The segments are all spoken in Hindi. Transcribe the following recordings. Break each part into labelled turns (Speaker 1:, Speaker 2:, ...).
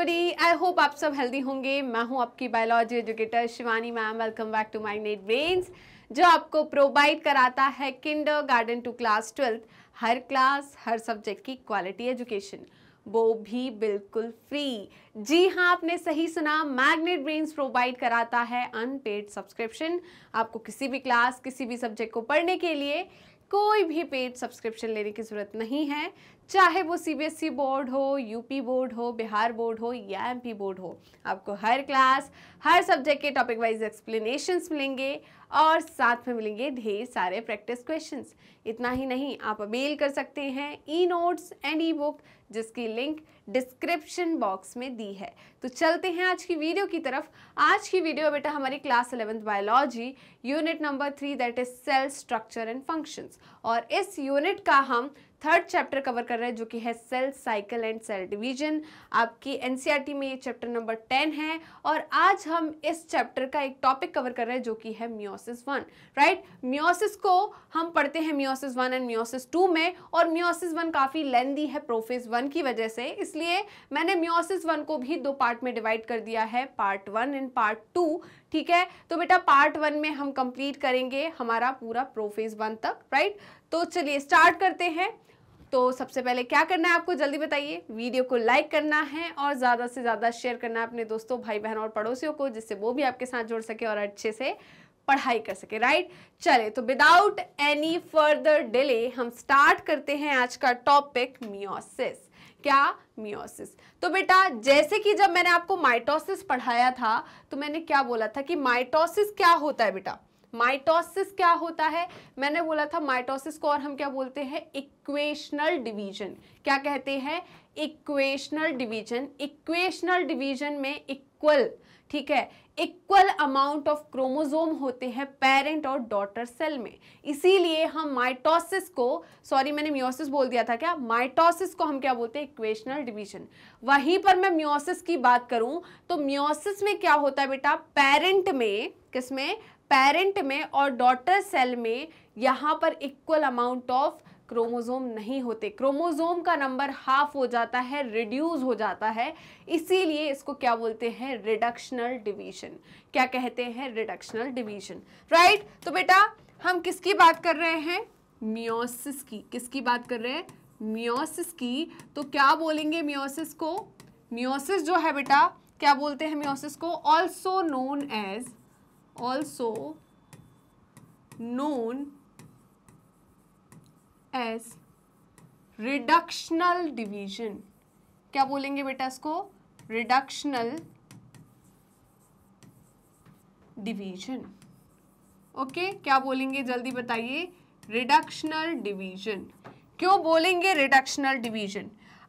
Speaker 1: एवरीबडी आई होप आप सब हेल्दी होंगे मैं हूं आपकी biology educator Shivani ma'am welcome back to my net brains जो आपको प्रोवाइड कराता है kindergarten to class twelfth हर क्लास हर सब्जेक्ट की क्वालिटी एजुकेशन वो भी बिल्कुल फ्री जी हाँ आपने सही सुना मैग्नेट ब्रेन्स प्रोवाइड कराता है अनपेड सब्सक्रिप्शन आपको किसी भी क्लास किसी भी सब्जेक्ट को पढ़ने के लिए कोई भी पेड सब्सक्रिप्शन लेने की ज़रूरत नहीं है चाहे वो सीबीएसई बोर्ड e हो यूपी बोर्ड हो बिहार बोर्ड हो या एमपी बोर्ड हो आपको हर क्लास हर सब्जेक्ट के टॉपिक वाइज एक्सप्लेनेशंस मिलेंगे और साथ में मिलेंगे ढेर सारे प्रैक्टिस क्वेश्चंस इतना ही नहीं आप मेल कर सकते हैं e notes and e book जिसकी लिंक डिस्क्रिप्शन बॉक्स में दी है तो चलते हैं आज की वीडियो की तरफ आज की वीडियो बेटा हमारी class eleventh biology unit number three that is cell structure and functions और इस यूनिट का हम थर्ड चैप्टर कवर कर रहे हैं जो कि है cell cycle and cell division आपकी एनसीईआरटी में ये चैप्टर नंबर टेन है और आज हम इस चैप्टर का एक टॉपिक कवर कर रहे हैं जो कि है मियोसिस वन राइट मियोसिस को हम पढ़ते हैं meiosis one and meiosis two में और मियोसिस वन काफ़ी लेंदी है प्रोफेज वन की वजह से इसलिए मैंने मियोसिस वन को भी दो पार्ट में डिवाइड कर दिया है part one and part two ठीक है तो बेटा पार्ट वन में हम कंप्लीट करेंगे हमारा पूरा प्रोफेज वन तक राइट तो चलिए स्टार्ट करते हैं तो सबसे पहले क्या करना है आपको जल्दी बताइए वीडियो को लाइक करना है और ज़्यादा से ज़्यादा शेयर करना है अपने दोस्तों भाई बहन और पड़ोसियों को जिससे वो भी आपके साथ जुड़ सके और अच्छे से पढ़ाई कर सके राइट चले तो विदाउट एनी फर्दर डिले हम स्टार्ट करते हैं आज का टॉपिक मियोसिस क्या मियोसिस तो बेटा जैसे कि जब मैंने आपको माइटोसिस पढ़ाया था तो मैंने क्या बोला था कि माइटोसिस क्या होता है बेटा माइटोसिस क्या होता है मैंने बोला था माइटोसिस को और हम क्या बोलते हैं इक्वेशनल डिवीजन क्या कहते हैं इक्वेशनल डिवीजन इक्वेशनल डिवीजन में इक्वल ठीक है इक्वल अमाउंट ऑफ क्रोमोजोम होते हैं पेरेंट और डॉटर सेल में इसीलिए हम माइटोसिस को सॉरी मैंने म्योसिस बोल दिया था क्या माइटोसिस को हम क्या बोलते हैं इक्वेशनल डिवीजन वहीं पर मैं म्योसिस की बात करूं तो म्योसिस में क्या होता है बेटा पेरेंट में किसमें पेरेंट में और डॉटर सेल में यहाँ पर इक्वल अमाउंट ऑफ क्रोमोजोम नहीं होते क्रोमोजोम का नंबर हाफ हो जाता है रिड्यूस हो जाता है इसीलिए इसको क्या बोलते हैं रिडक्शनल डिवीजन क्या कहते हैं रिडक्शनल डिवीजन राइट तो बेटा हम किसकी बात कर रहे हैं मियोसिस की किसकी बात कर रहे हैं मियोसिस की तो क्या बोलेंगे मियोसिस को मियोसिस जो है बेटा क्या बोलते हैं मियोसिस को also known as also known as reductional division क्या बोलेंगे बेटा इसको रिडक्शनल डिवीजन ओके क्या बोलेंगे जल्दी बताइए रिडक्शनल डिवीजन क्यों बोलेंगे रिडक्शनल डिवीजन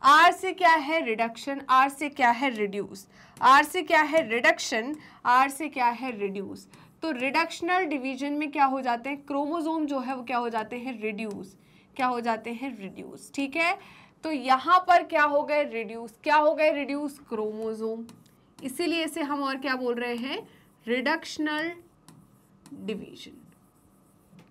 Speaker 1: आर से क्या है रिडक्शन आर से क्या है रिड्यूस आर से क्या है रिडक्शन आर से क्या है रिड्यूस तो रिडक्शनल डिवीजन में क्या हो जाते हैं क्रोमोजोम जो है वो क्या हो जाते हैं रिड्यूस क्या हो जाते हैं रिड्यूस ठीक है तो यहाँ पर क्या हो गए रिड्यूस क्या हो गए रिड्यूस क्रोमोजोम इसीलिए इसे हम और क्या बोल रहे हैं रिडक्शनल डिवीजन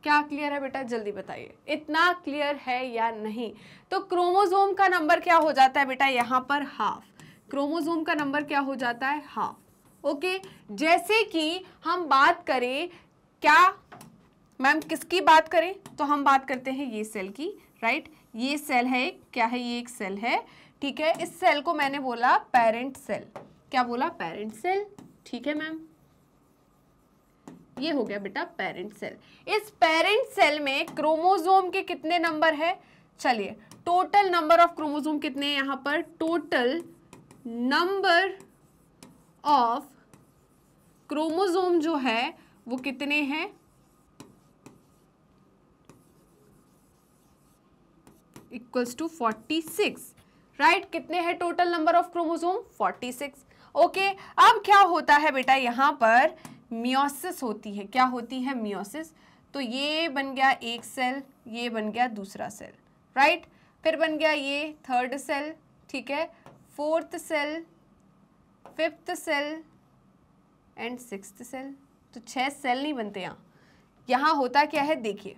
Speaker 1: क्या क्लियर है बेटा जल्दी बताइए इतना क्लियर है या नहीं तो क्रोमोजोम का नंबर क्या हो जाता है बेटा यहाँ पर हाफ क्रोमोजोम का नंबर क्या हो जाता है हाफ ओके जैसे कि हम बात करें क्या मैम किसकी बात करें तो हम बात करते हैं ये सेल की राइट ये सेल है एक क्या है ये एक सेल है ठीक है इस सेल को मैंने बोला पेरेंट सेल क्या बोला पेरेंट सेल ठीक है मैम ये हो गया बेटा पेरेंट सेल इस पेरेंट सेल में क्रोमोजोम के कितने नंबर है चलिए टोटल नंबर ऑफ क्रोमोजोम कितने हैं यहां पर टोटल नंबर ऑफ क्रोमोजोम जो है वो कितने हैं equals to forty six right कितने हैं total number of chromosome forty six okay अब क्या होता है बेटा यहां पर मियोसिस होती है क्या होती है मियोसिस तो ये बन गया एक सेल ये बन गया दूसरा सेल राइट फिर बन गया ये थर्ड सेल ठीक है fourth cell fifth cell and sixth cell तो छह सेल नहीं बनते यहाँ यहाँ होता क्या है देखिए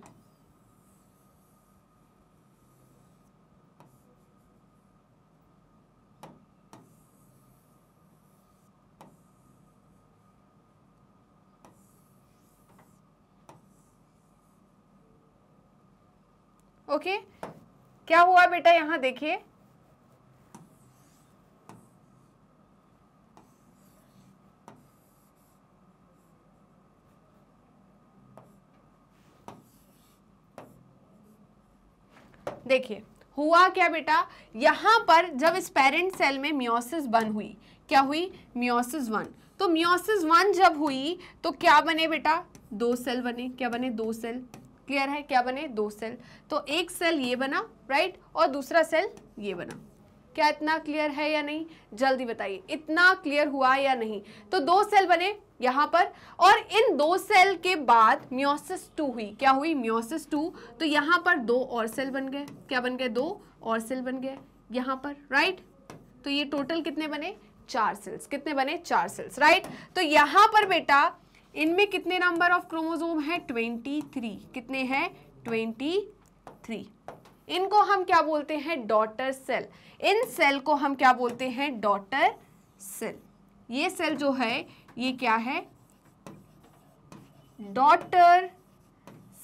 Speaker 1: ओके क्या हुआ बेटा यहां देखिए देखिए हुआ क्या बेटा यहां पर जब इस पेरेंट सेल में म्योसिस वन हुई क्या हुई म्योसिस वन तो म्योसिस वन जब हुई तो क्या बने बेटा दो सेल बने क्या बने दो सेल क्लियर है क्या बने दो सेल तो एक सेल ये बना राइट और दूसरा सेल ये बना क्या इतना क्लियर है या नहीं जल्दी बताइए इतना क्लियर हुआ या नहीं तो दो सेल बने यहाँ पर और इन दो सेल के बाद म्योसिस टू हुई क्या हुई म्योसिस टू तो यहाँ पर दो और सेल बन गए क्या बन गए दो और सेल बन गए यहाँ पर राइट तो ये टोटल कितने बने चार सेल्स कितने बने चार सेल्स राइट तो यहाँ पर बेटा इनमें कितने नंबर ऑफ क्रोमोजोम है ट्वेंटी थ्री कितने हैं ट्वेंटी थ्री इनको हम क्या बोलते हैं डॉटर सेल इन सेल को हम क्या बोलते हैं डॉटर सेल ये सेल जो है ये क्या है डॉटर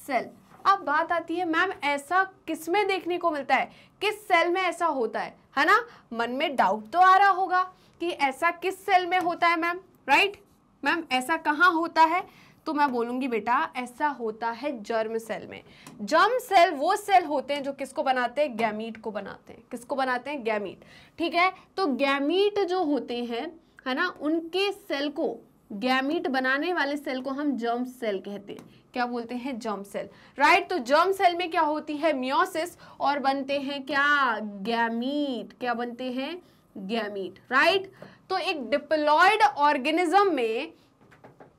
Speaker 1: सेल अब बात आती है मैम ऐसा किस में देखने को मिलता है किस सेल में ऐसा होता है है ना मन में डाउट तो आ रहा होगा कि ऐसा किस सेल में होता है मैम राइट right? मैम ऐसा कहाँ होता है तो मैं बोलूंगी बेटा ऐसा होता है जर्म सेल में जर्म सेल वो सेल होते हैं जो किसको बनाते हैं गैमीट को बनाते हैं किसको बनाते हैं गैमीट ठीक है तो गैमीट जो होते हैं है ना उनके सेल को गैमीट बनाने वाले सेल को हम जर्म सेल कहते हैं क्या बोलते हैं जर्म सेल राइट तो जर्म सेल में क्या होती है म्योसिस और बनते हैं क्या गैमीट क्या बनते हैं गैमीट राइट तो एक डिप्लॉयड ऑर्गेनिज्म में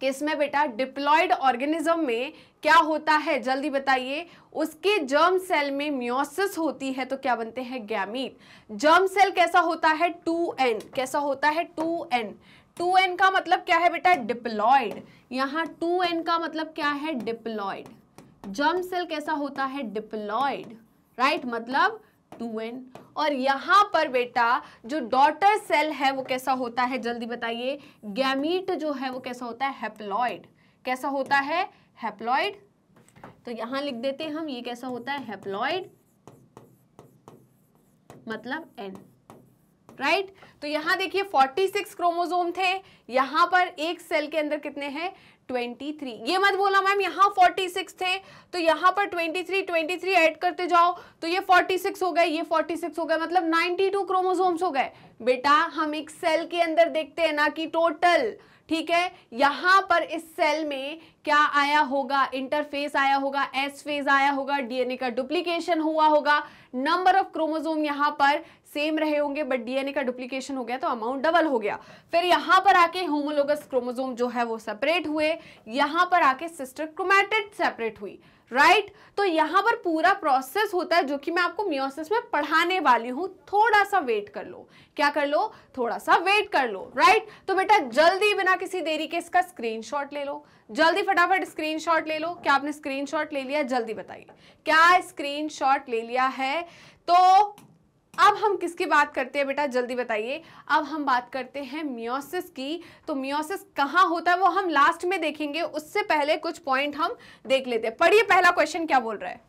Speaker 1: किस में बेटा डिप्लॉयड ऑर्गेनिज्म में क्या होता है जल्दी बताइए उसके जर्म सेल में म्योसिस होती है तो क्या बनते हैं गैमीट जर्म सेल कैसा होता है टू एन कैसा होता है टू एन टू एन का मतलब क्या है बेटा डिप्लॉयड यहां टू एन का मतलब क्या है डिप्लॉयड जर्म सेल कैसा होता है डिप्लॉयड राइट right? मतलब टू एन और यहां पर बेटा जो डॉटर सेल है वो कैसा होता है जल्दी बताइए गैमीट जो है वो कैसा होता है हेप्लॉइड कैसा होता है हेप्लॉइड तो यहां लिख देते हैं हम ये कैसा होता है हेप्लॉइड मतलब एन राइट right? तो यहां देखिए 46 क्रोमोसोम थे यहां पर एक सेल के अंदर कितने हैं 23 ये मत बोला मैम यहां 46 थे तो यहां पर 23 23 ऐड करते जाओ तो ये 46 हो गए ये 46 हो गए मतलब 92 क्रोमोसोम्स हो गए बेटा हम एक सेल के अंदर देखते हैं ना कि टोटल ठीक है यहां पर इस सेल में क्या आया होगा इंटरफेस आया होगा एस फेज आया होगा डीएनए का डुप्लीकेशन हुआ होगा नंबर ऑफ क्रोमोजोम यहां पर सेम रहे होंगे बट डीएनए का डुप्लीकेशन हो गया तो अमाउंट डबल हो गया फिर यहां पर आके होमोलोगस क्रोमोजोम जो है वो सेपरेट हुए यहां पर आके सिस्टर क्रोमैटिड सेपरेट हुई राइट right? तो यहाँ पर पूरा प्रोसेस होता है जो कि मैं आपको मियोसिस में पढ़ाने वाली हूँ थोड़ा सा वेट कर लो क्या कर लो थोड़ा सा वेट कर लो राइट right? तो बेटा जल्दी बिना किसी देरी के इसका स्क्रीनशॉट ले लो जल्दी फटाफट स्क्रीनशॉट ले लो क्या आपने स्क्रीनशॉट ले लिया जल्दी बताइए क्या स्क्रीनशॉट ले लिया है तो अब हम किसकी बात करते हैं बेटा जल्दी बताइए अब हम बात करते हैं मियोसिस की तो मियोसिस कहाँ होता है वो हम लास्ट में देखेंगे उससे पहले कुछ पॉइंट हम देख लेते हैं पढ़िए पहला क्वेश्चन क्या बोल रहा है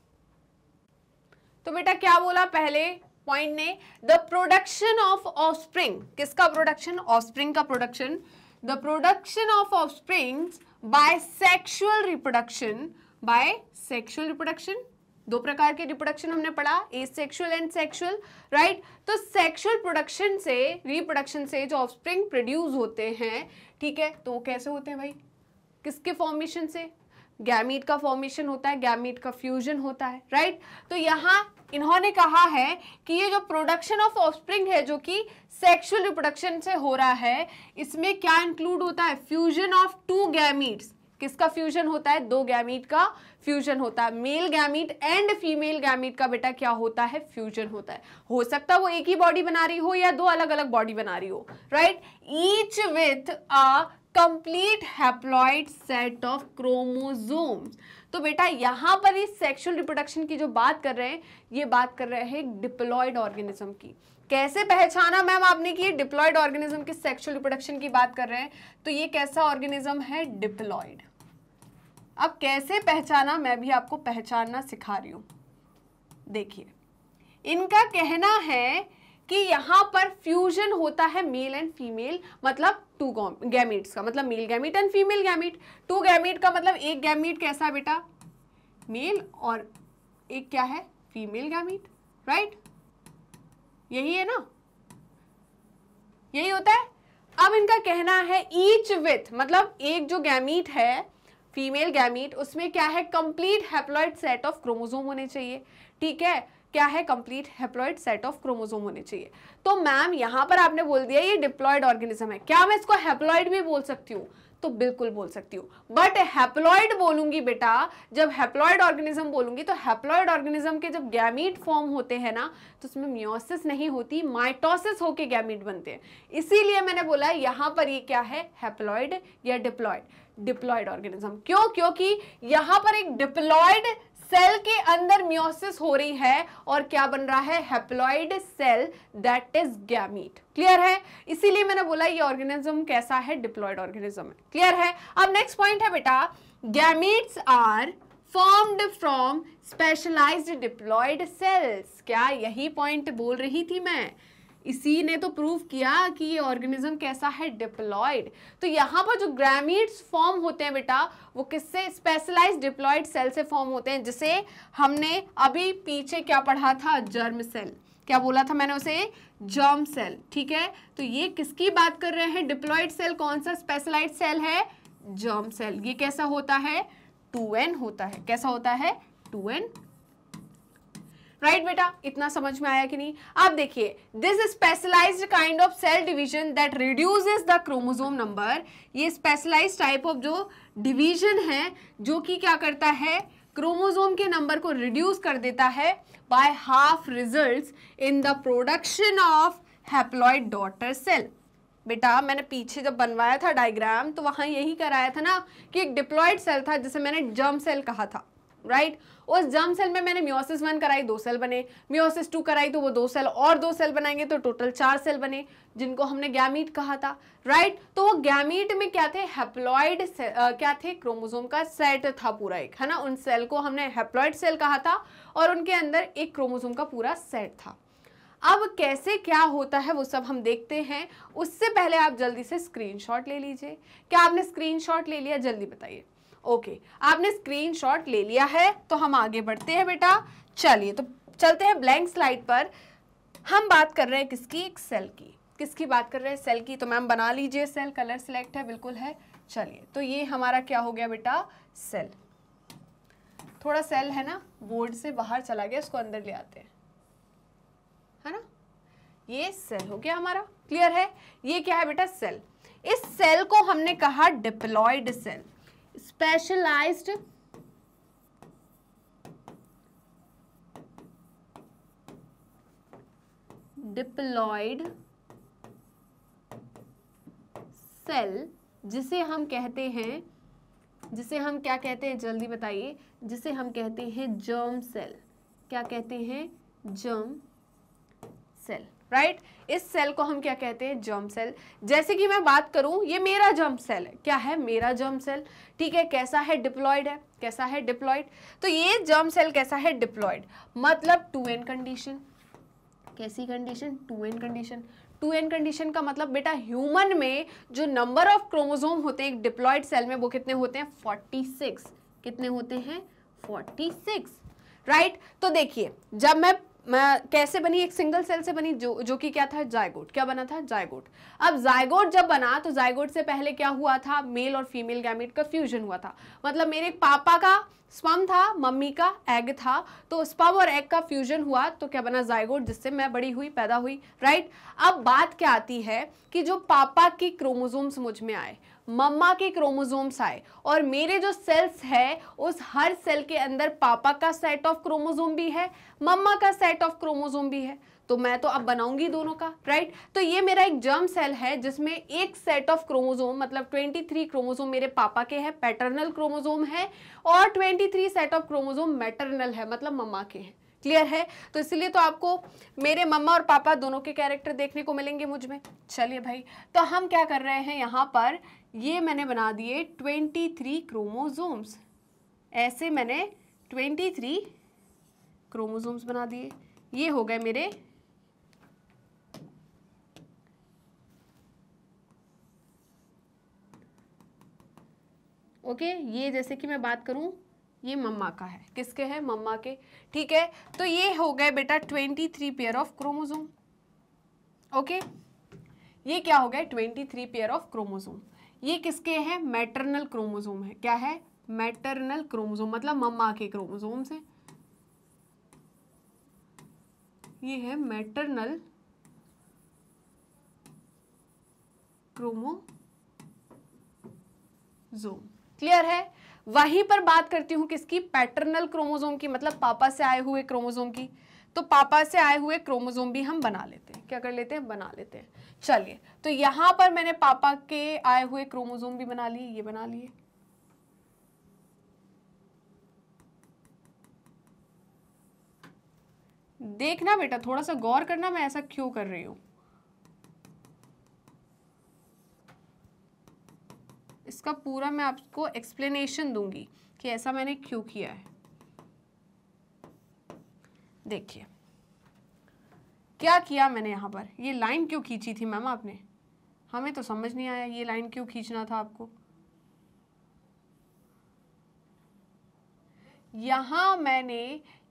Speaker 1: तो बेटा क्या बोला पहले पॉइंट ने द प्रोडक्शन ऑफ स्प्रिंग किसका प्रोडक्शन स्प्रिंग का production the production of offspring by sexual reproduction by sexual reproduction दो प्रकार के रिप्रोडक्शन हमने पढ़ा asexual and sexual right तो सेक्सुअल प्रोडक्शन से रिप्रोडक्शन से जो ऑफस्प्रिंग प्रोड्यूस होते हैं ठीक है तो कैसे होते हैं भाई किसके फॉर्मेशन से गैमीट का फॉर्मेशन होता है गैमीट का फ्यूजन होता है राइट तो यहाँ इन्होंने कहा है कि ये जो प्रोडक्शन ऑफ ऑफस्प्रिंग है जो कि सेक्सुअल रिप्रोडक्शन से हो रहा है इसमें क्या इंक्लूड होता है फ्यूजन ऑफ टू गैमीट्स किसका फ्यूजन होता है दो गैमीट का फ्यूजन होता है male gamete and female gamete का बेटा क्या होता है फ्यूजन होता है हो सकता है वो एक ही बॉडी बना रही हो या दो अलग अलग बॉडी बना रही हो right each with a complete haploid set of chromosome तो बेटा यहाँ पर इस सेक्सुअल रिप्रोडक्शन की जो बात कर रहे हैं ये बात कर रहे हैं डिप्लॉयड ऑर्गेनिज्म की कैसे पहचाना मैम आपने कि ये डिप्लॉयड ऑर्गेनिज्म की सेक्सुअल रिप्रोडक्शन की बात कर रहे हैं तो ये कैसा ऑर्गेनिज्म है डिप्लॉयड अब कैसे पहचाना मैं भी आपको पहचानना सिखा रही हूं देखिए इनका कहना है कि यहां पर फ्यूजन होता है मेल एंड फीमेल मतलब टू गैमिट का मतलब male gamete and female gamete two gamete का मतलब एक गैमीट कैसा बेटा मेल और एक क्या है फीमेल गैमीट राइट यही है ना यही होता है अब इनका कहना है ईच विथ मतलब एक जो गैमीट है फीमेल गैमीट उसमें क्या है complete haploid set of chromosome होने चाहिए ठीक है क्या है complete haploid set of chromosome होने चाहिए तो मैम यहाँ पर आपने बोल दिया ये डिप्लॉयड ऑर्गेनिज्म है क्या मैं इसको हेप्लॉइड भी बोल सकती हूँ तो बिल्कुल बोल सकती हूँ बट हैप्लॉयड बोलूंगी बेटा जब हैप्लॉयड ऑर्गेनिज्म बोलूंगी तो हैप्लॉयड ऑर्गेनिज्म के जब गैमीट फॉर्म होते हैं ना तो उसमें म्योसिस नहीं होती माइटोसिस होके गैमीट बनते हैं इसीलिए मैंने बोला यहाँ पर ये क्या है हैप्लॉयड या डिप्लॉयड डिप्लॉयड ऑर्गेनिज्म क्यों क्योंकि यहाँ पर एक डिप्लॉयड सेल के अंदर म्योसिस हो रही है और क्या बन रहा है haploid cell that is gamete clear है इसीलिए मैंने बोला ये ऑर्गेनिज्म कैसा है डिप्लॉयड ऑर्गेनिज्म है क्लियर है अब नेक्स्ट पॉइंट है बेटा gametes are formed from specialised diploid cells क्या यही पॉइंट बोल रही थी मैं इसी ने तो प्रूव किया कि ये ऑर्गेनिज्म कैसा है डिप्लॉयड तो यहाँ पर जो ग्रामीड्स फॉर्म होते हैं बेटा वो किससे स्पेशलाइज डिप्लॉयड सेल से फॉर्म होते हैं जिसे हमने अभी पीछे क्या पढ़ा था जर्म सेल क्या बोला था मैंने उसे जर्म सेल ठीक है तो ये किसकी बात कर रहे हैं डिप्लॉयड सेल कौन सा स्पेशलाइज सेल है जर्म सेल ये कैसा होता है टू एन होता है कैसा होता है टू एन राइट बेटा इतना समझ में आया कि नहीं अब देखिए this specialise kind of cell division that reduce the chromosome number ये स्पेशलाइज टाइप ऑफ जो डिवीजन है जो कि क्या करता है क्रोमोजोम के नंबर को रिड्यूस कर देता है by half result in the production of haploid daughter cell बेटा मैंने पीछे जब बनवाया था डायग्राम तो वहाँ यही कराया था ना कि एक डिप्लॉयड सेल था जिसे मैंने जर्म सेल कहा था राइट right? उस जर्म सेल में मैंने म्योसिस वन कराई दो सेल बने म्योसिस टू कराई तो वो दो सेल और दो सेल बनाएंगे तो टोटल चार सेल बने जिनको हमने गैमीट कहा था राइट right? तो वो गैमीट में क्या थे हेप्लॉइड क्या थे क्रोमोसोम का सेट था पूरा एक है ना उन सेल को हमने हेप्लॉइड सेल कहा था और उनके अंदर एक क्रोमोजोम का पूरा सेट था अब कैसे क्या होता है वो सब हम देखते हैं उससे पहले आप जल्दी से स्क्रीनशॉट ले लीजिए क्या आपने स्क्रीनशॉट ले लिया जल्दी बताइए ओके आपने स्क्रीनशॉट ले लिया है तो हम आगे बढ़ते हैं बेटा चलिए तो चलते हैं ब्लैंक स्लाइड पर हम बात कर रहे हैं किसकी एक सेल की किसकी बात कर रहे हैं सेल की तो मैम बना लीजिए सेल कलर सिलेक्ट है बिल्कुल है चलिए तो ये हमारा क्या हो गया बेटा सेल थोड़ा सेल है ना बोर्ड से बाहर चला गया उसको अंदर ले आते हैं है ना ये सेल हो गया हमारा क्लियर है ये क्या है बेटा सेल इस सेल को हमने कहा diploid cell specialised diploid cell जिसे हम कहते हैं जिसे हम क्या कहते हैं जल्दी बताइए जिसे हम कहते हैं जर्म सेल क्या कहते हैं जर्म सेल राइट इस सेल को हम क्या कहते हैं जर्म सेल जैसे कि मैं बात करूं ये मेरा जर्म सेल है क्या है मेरा जर्म सेल ठीक है कैसा है डिप्लॉयड है कैसा है डिप्लॉयड तो ये जर्म सेल कैसा है डिप्लॉयड मतलब टू एन कंडीशन कैसी condition two n condition two n condition का मतलब बेटा ह्यूमन में जो नंबर ऑफ क्रोमोजोम होते हैं डिप्लॉयड सेल में वो कितने होते हैं फोर्टी कितने होते हैं फोर्टी राइट right? तो देखिए जब मैं कैसे बनी एक सिंगल सेल से बनी जो जो कि क्या था जायगोट क्या बना था जायगोट अब जायगोट जब बना तो जायगोट से पहले क्या हुआ था मेल और फीमेल गैमेट का फ्यूजन हुआ था मतलब मेरे पापा का स्पम था मम्मी का एग था तो स्पम और एग का फ्यूजन हुआ तो क्या बना जायगोट जिससे मैं बड़ी हुई पैदा हुई राइट अब बात क्या आती है कि जो पापा की क्रोमोजोम्स मुझ में आए मम्मा के क्रोमोजोम्स आए और मेरे जो सेल्स है उस हर सेल के अंदर पापा का सेट ऑफ क्रोमोजोम भी है मम्मा का सेट ऑफ क्रोमोजोम भी है तो मैं तो अब बनाऊंगी दोनों का राइट तो ये मेरा एक जर्म सेल है जिसमें एक सेट ऑफ क्रोमोजोम मतलब 23 क्रोमोजोम मेरे पापा के हैं पैटर्नल क्रोमोजोम है और 23 सेट ऑफ क्रोमोजोम मैटरनल है मतलब मम्मा के हैं क्लियर है तो इसलिए तो आपको मेरे मम्मा और पापा दोनों के कैरेक्टर देखने को मिलेंगे मुझ में चलिए भाई तो हम क्या कर रहे हैं यहाँ पर ये मैंने बना दिए ट्वेंटी थ्री क्रोमोजोम्स ऐसे मैंने ट्वेंटी थ्री बना दिए ये हो गए मेरे ओके ये जैसे कि मैं बात करूं ये मम्मा का है किसके हैं मम्मा के ठीक है तो ये हो गए बेटा twenty three pair of chromosome okay ये क्या हो गए twenty three pair of chromosome ये किसके हैं मैटरनल क्रोमोजोम है क्या है मैटरनल क्रोमोजोम मतलब मम्मा के क्रोमोजोम से ये है मैटरनल क्रोमोजोम क्लियर है वहीं पर बात करती हूं किसकी पैटर्नल क्रोमोजोम की मतलब पापा से आए हुए क्रोमोजोम की तो पापा से आए हुए क्रोमोजोम भी हम बना लेते हैं क्या कर लेते हैं बना लेते हैं चलिए तो यहां पर मैंने पापा के आए हुए क्रोमोजोम भी बना लिए ये बना लिए देखना बेटा थोड़ा सा गौर करना मैं ऐसा क्यों कर रही हूं इसका पूरा मैं आपको एक्सप्लेनेशन दूंगी कि ऐसा मैंने क्यों किया है देखिए क्या किया मैंने यहाँ पर ये लाइन क्यों खींची थी मैम आपने हमें तो समझ नहीं आया ये लाइन क्यों खींचना था आपको यहाँ मैंने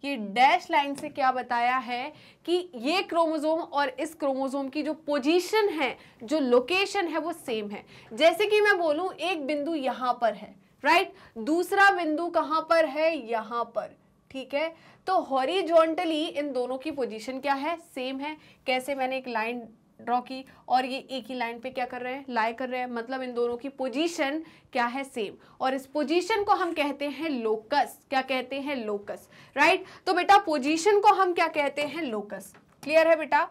Speaker 1: ये डैश लाइन से क्या बताया है कि ये क्रोमोसोम और इस क्रोमोसोम की जो पोजीशन है जो लोकेशन है वो सेम है जैसे कि मैं बोलूं एक बिंदु यहां पर है राइट दूसरा बिंदु कहाँ पर है यहां पर ठीक है तो हॉरिजॉन्टली इन दोनों की पोजीशन क्या है सेम है कैसे मैंने एक लाइन ड्रॉ की और ये एक ही लाइन पे क्या कर रहे हैं लाई कर रहे हैं मतलब इन दोनों की पोजीशन क्या है सेम और इस पोजीशन को हम कहते हैं लोकस क्या कहते हैं लोकस राइट तो बेटा पोजीशन को हम क्या कहते हैं लोकस क्लियर है बेटा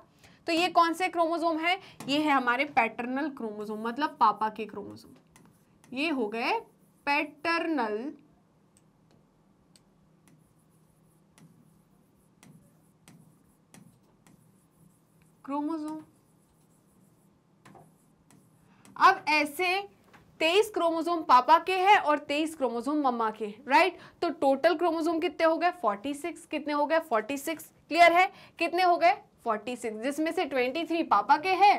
Speaker 1: तो ये कौन से क्रोमोजोम है ये है हमारे पैटर्नल क्रोमोजोम मतलब पापा के क्रोमोजोम ये हो गए पैटर्नल क्रोमोजोम अब ऐसे तेईस क्रोमोजोम पापा के हैं और तेईस क्रोमोजोम मम्मा के राइट तो टोटल क्रोमोजोम कितने हो गए फोर्टी सिक्स कितने हो गए फोर्टी सिक्स क्लियर है कितने हो गए फोर्टी सिक्स जिसमें से ट्वेंटी थ्री पापा के हैं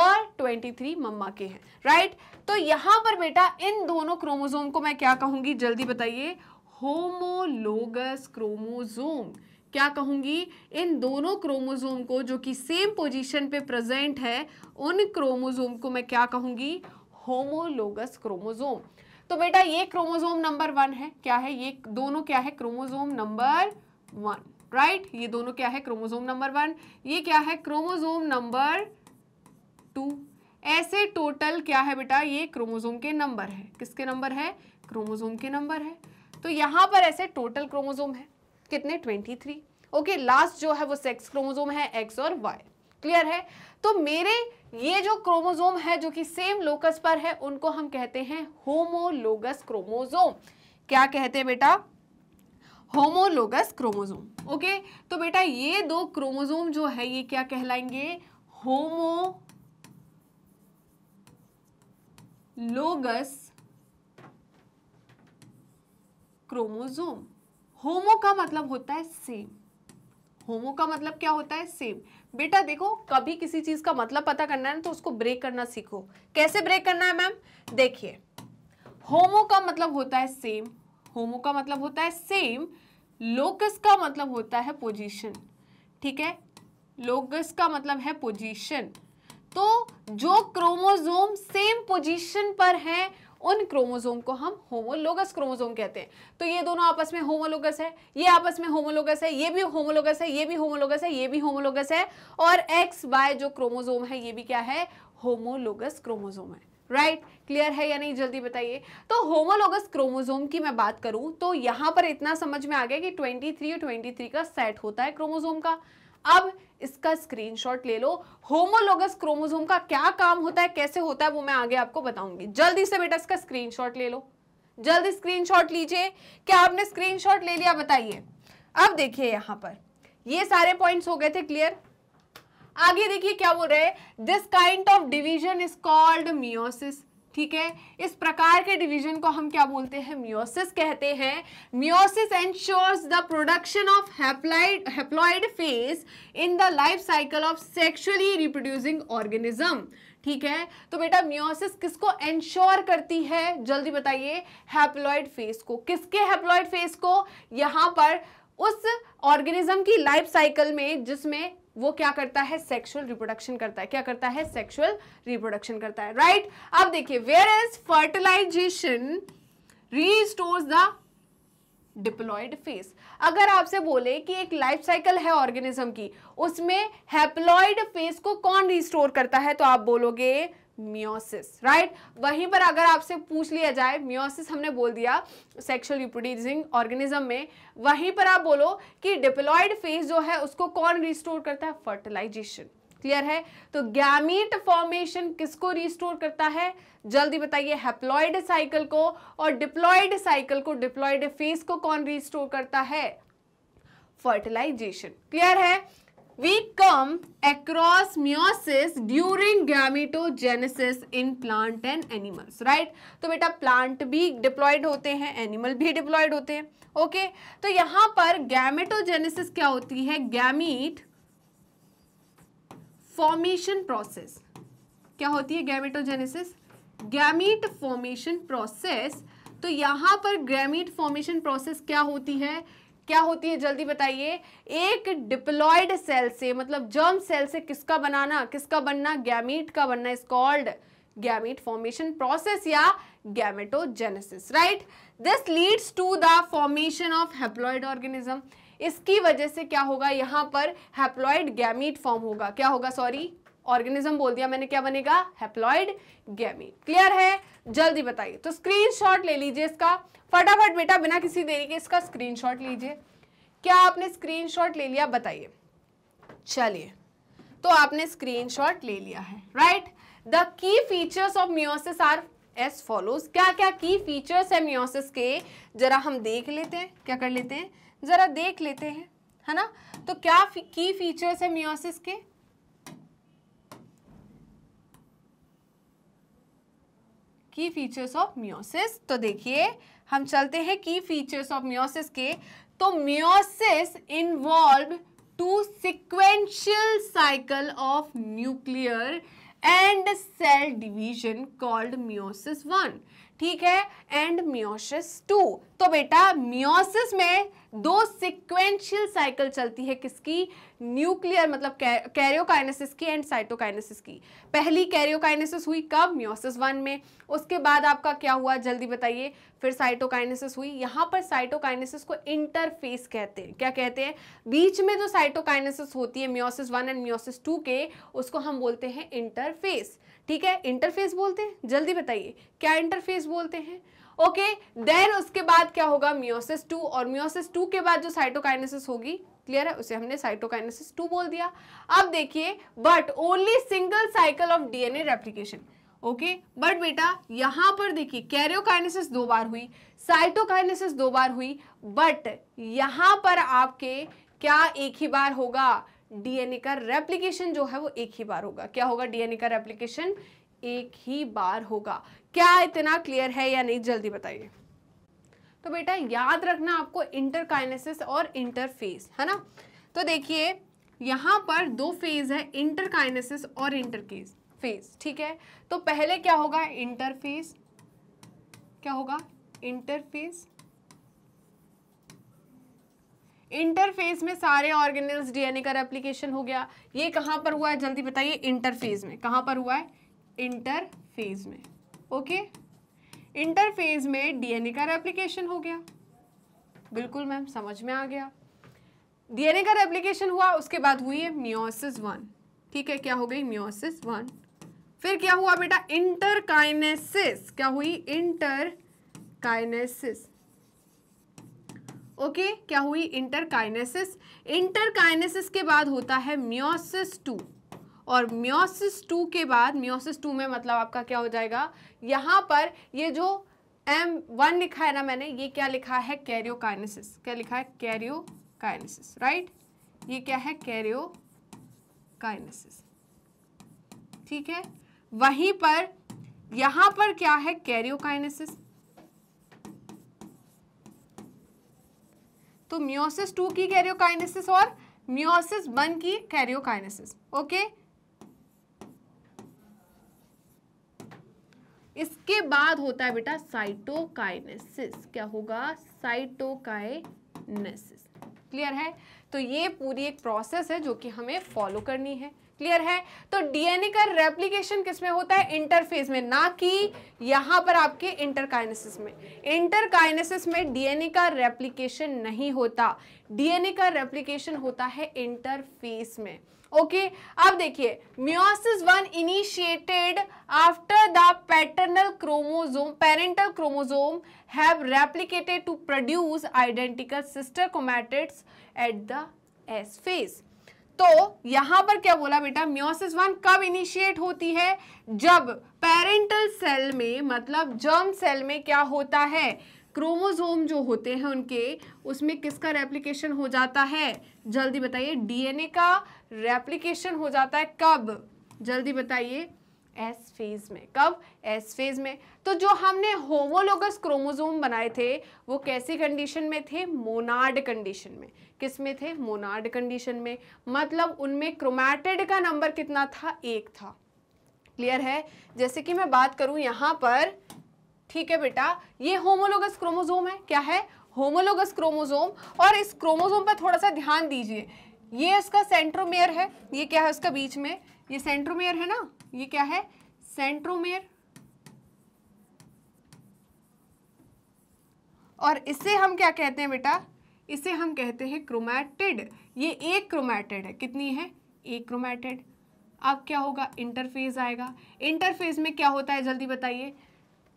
Speaker 1: और ट्वेंटी थ्री मम्मा के हैं राइट तो यहां पर बेटा इन दोनों क्रोमोजोम को मैं क्या कहूंगी जल्दी बताइए होमोलोगस क्रोमोजोम क्या कहूँगी इन दोनों क्रोमोज़ोम को जो कि सेम पोजीशन पे प्रेजेंट है उन क्रोमोज़ोम को मैं क्या कहूँगी होमोलोगस क्रोमोज़ोम तो बेटा ये क्रोमोज़ोम नंबर वन है क्या है ये दोनों क्या है क्रोमोज़ोम नंबर वन राइट ये दोनों क्या है क्रोमोज़ोम नंबर वन ये क्या है क्रोमोज़ोम नंबर टू ऐसे टोटल क्या है बेटा ये क्रोमोज़ोम के नंबर है किसके नंबर है क्रोमोज़ोम के नंबर है तो यहाँ पर ऐसे टोटल क्रोमोज़ोम है कितने 23 ओके लास्ट जो है वो सेक्स क्रोमोजोम है एक्स और वाई क्लियर है तो मेरे ये जो क्रोमोजोम है जो कि सेम लोकस पर है उनको हम कहते हैं होमोलोगस क्रोमोजोम क्या कहते हैं बेटा होमोलोगस क्रोमोजोम ओके तो बेटा ये दो क्रोमोजोम जो है ये क्या कहलाएंगे होमो लोगस क्रोमोजोम होमो का मतलब होता है सेम होमो का मतलब क्या होता है सेम बेटा देखो कभी किसी चीज का मतलब पता करना है ना तो उसको ब्रेक करना सीखो कैसे ब्रेक करना है मैम देखिए होमो का मतलब होता है सेम होमो का मतलब होता है सेम लोकस का मतलब होता है पोजीशन ठीक है लोकस का मतलब है पोजीशन तो जो क्रोमोजोम सेम पोजीशन पर है उन क्रोमोजोम को हम होमोलोगस क्रोमोजोम कहते हैं तो ये दोनों आपस में होमोलोगस है ये आपस में होमोलोगस है ये भी होमोलोगस है ये भी होमोलोगस है ये भी होमोलोगस है और एक्स वाई जो क्रोमोजोम है ये भी क्या है होमोलोगस क्रोमोजोम है राइट right? क्लियर है या नहीं जल्दी बताइए तो होमोलोगस क्रोमोजोम की मैं बात करूं तो यहां पर इतना समझ में आ गया कि 23 और 23 का सेट होता है क्रोमोजोम का अब इसका स्क्रीनशॉट ले लो होमोलोगस क्रोमोसोम का क्या काम होता है कैसे होता है वो मैं आगे आपको बताऊंगी जल्दी से बेटा इसका स्क्रीनशॉट ले लो जल्दी स्क्रीनशॉट लीजिए क्या आपने स्क्रीनशॉट ले लिया बताइए अब देखिए यहां पर ये सारे पॉइंट्स हो गए थे क्लियर आगे देखिए क्या बोल रहे हैं this kind of division is called meiosis ठीक है इस प्रकार के डिवीजन को हम क्या बोलते हैं म्योसिस कहते हैं meiosis ensures the production of haploid haploid phase in the life cycle of sexually reproducing organism ठीक है तो बेटा म्योसिस किसको एंश्योर करती है जल्दी बताइए हैप्लॉइड फेस को किसके हैप्लॉइड फेस को यहाँ पर उस ऑर्गेनिज्म की लाइफ साइकिल में जिसमें वो क्या करता है सेक्सुअल रिप्रोडक्शन करता है क्या करता है सेक्सुअल रिप्रोडक्शन करता है राइट right? अब देखिए where is fertilization restores the diploid phase अगर आपसे बोले कि एक लाइफ साइकिल है ऑर्गेनिज्म की उसमें हैप्लॉयड फेस को कौन रिस्टोर करता है तो आप बोलोगे मियोसिस राइट वहीं पर अगर आपसे पूछ लिया जाए मियोसिस हमने बोल दिया सेक्शुअल रिप्रोड्यूसिंग ऑर्गेनिज्म में वहीं पर आप बोलो कि डिप्लॉयड फेज जो है उसको कौन रिस्टोर करता है फर्टिलाइजेशन क्लियर है तो गैमीट फॉर्मेशन किसको रिस्टोर करता है जल्दी बताइए हेप्लॉइड साइकिल को और डिप्लॉयड साइकिल को डिप्लॉयड फेज को कौन रिस्टोर करता है फर्टिलाइजेशन क्लियर है we come across meiosis during gametogenesis in plant and animals right to beta plant bhi deployed hote hain animal bhi deployed hote hain okay? to yahan par gametogenesis kya hoti hai gamete formation process kya hoti hai gametogenesis gamete formation process तो यहां पर ग्रेमिट फॉर्मेशन प्रोसेस क्या होती है क्या होती है जल्दी बताइए एक डिप्लॉयड सेल से मतलब जर्म सेल से किसका बनाना किसका बनना गैमीट का बनना is called gamete formation process या gametogenesis right this leads to the formation of haploid organism इसकी वजह से क्या होगा यहां पर हेप्लॉयड गैमीट फॉर्म होगा क्या होगा सॉरी ऑर्गेनिज्म बोल दिया मैंने क्या बनेगा हेप्लॉइड गैमीट क्लियर है जल्दी बताइए तो स्क्रीनशॉट ले लीजिए इसका फटाफट बेटा बिना किसी देरी के इसका स्क्रीनशॉट लीजिए क्या आपने स्क्रीनशॉट ले लिया बताइए चलिए तो आपने स्क्रीनशॉट ले लिया है right the key features of meiosis are as follows क्या क्या की फीचर्स है म्योसिस के जरा हम देख लेते हैं क्या कर लेते हैं जरा देख लेते हैं है ना तो क्या की फीचर्स है म्योसिस के की फीचर्स ऑफ म्योसिस तो देखिए हम चलते हैं की फीचर्स ऑफ म्योसिस के तो meiosis involve two sequential cycle of nuclear and cell division called meiosis one ठीक है एंड म्योसिस टू तो बेटा म्योसिस में दो सिक्वेंशियल साइकिल चलती है किसकी न्यूक्लियर मतलब कैरियोकाइनेसिस की एंड साइटोकाइनेसिस की पहली कैरियोकाइनेसिस हुई कब म्योसिस वन में उसके बाद आपका क्या हुआ जल्दी बताइए फिर साइटोकाइनेसिस हुई यहाँ पर साइटोकाइनेसिस को इंटरफेस कहते हैं क्या कहते हैं बीच में जो साइटोकाइनेसिस होती है meiosis one and meiosis two के उसको हम बोलते हैं इंटरफेस ठीक है इंटरफेस बोलते हैं जल्दी बताइए क्या इंटरफेस बोलते हैं ओके देन उसके बाद क्या होगा म्योसिस टू और म्योसिस टू के बाद जो साइटोकाइनेसिस होगी क्लियर है उसे हमने साइटोकाइनेसिस टू बोल दिया अब देखिए but only single cycle of DNA replication okay but बेटा यहां पर देखिए कैरियोकाइनेसिस दो बार हुई साइटोकाइनेसिस दो बार हुई बट यहां पर आपके क्या एक ही बार होगा डीएनए का रेप्लीकेशन जो है वो एक ही बार होगा क्या होगा डीएनए का रेप्लीकेशन एक ही बार होगा क्या इतना क्लियर है या नहीं जल्दी बताइए तो बेटा याद रखना आपको इंटरकाइनेसिस और इंटरफेस है ना तो देखिए यहां पर दो फेज है इंटरकाइनेसिस और इंटरकेस फेज ठीक है तो पहले क्या होगा इंटरफेस क्या होगा इंटरफेस इंटरफेज में सारे ऑर्गेनल्स डीएनए का रेप्लीकेशन हो गया ये कहाँ पर हुआ है जल्दी बताइए इंटरफेज में कहाँ पर हुआ है इंटरफेज में ओके इंटरफेज में डीएनए का रेप्लीकेशन हो गया बिल्कुल मैम समझ में आ गया डीएनए का रेप्लीकेशन हुआ उसके बाद हुई है म्योसिस वन ठीक है क्या हो गई म्योसिस वन फिर क्या हुआ बेटा इंटरकाइनेसिस क्या हुई इंटरकाइनेसिस ओके okay, क्या हुई इंटरकाइनेसिस इंटरकाइनेसिस के बाद होता है म्योसिस टू और म्योसिस टू के बाद म्योसिस टू में मतलब आपका क्या हो जाएगा यहां पर ये जो एम वन लिखा है ना मैंने ये क्या लिखा है कैरियोकाइनेसिस क्या लिखा है कैरियोकाइनेसिस राइट ये क्या है कैरियोकाइनेसिस ठीक है वहीं पर यहां पर क्या है कैरियोकाइनेसिस तो म्योसिस टू की कैरियोकाइनेसिस और म्योसिस वन की कैरियोकाइनेसिस ओके इसके बाद होता है बेटा साइटोकाइनेसिस क्या होगा साइटोकाइनेसिस क्लियर है तो ये पूरी एक प्रोसेस है जो कि हमें फॉलो करनी है क्लियर है तो डीएनए का रेप्लीकेशन किसमें होता है इंटरफेज में ना कि यहां पर आपके इंटरकाइनेसिस में इंटरकाइनेसिस में डीएनए का रेप्लीकेशन नहीं होता डीएनए का रेप्लीकेशन होता है इंटरफेस में ओके okay, अब देखिए meiosis one initiated after the paternal chromosome parental chromosome have replicated to produce identical sister chromatids at the S phase तो यहां पर क्या बोला बेटा म्योसिस वन कब इनिशिएट होती है जब पेरेंटल सेल में मतलब जर्म सेल में क्या होता है क्रोमोजोम जो होते हैं उनके उसमें किसका रेप्लिकेशन हो जाता है जल्दी बताइए डीएनए का रेप्लिकेशन हो जाता है कब जल्दी बताइए एस फेज में कब एस फेज में तो जो हमने होमोलोगस क्रोमोजोम बनाए थे वो कैसी कंडीशन में थे मोनार्ड कंडीशन में किस में थे मोनार्ड कंडीशन में मतलब उनमें क्रोमैटेड का नंबर कितना था एक था क्लियर है जैसे कि मैं बात करूं यहां पर ठीक है बेटा ये होमोलोगस क्रोमोजोम है क्या है होमोलोगस क्रोमोजोम और इस क्रोमोजोम पर थोड़ा सा ध्यान दीजिए ये इसका सेंट्रोमेयर है ये क्या है उसका बीच में ये सेंट्रोमेयर है ना ये क्या है सेंट्रोमेयर और इससे हम क्या कहते हैं बेटा इसे हम कहते हैं क्रोमैटिड ये एक क्रोमैटिड है कितनी है एक क्रोमैटिड अब क्या होगा इंटरफेज आएगा इंटरफेज में क्या होता है जल्दी बताइए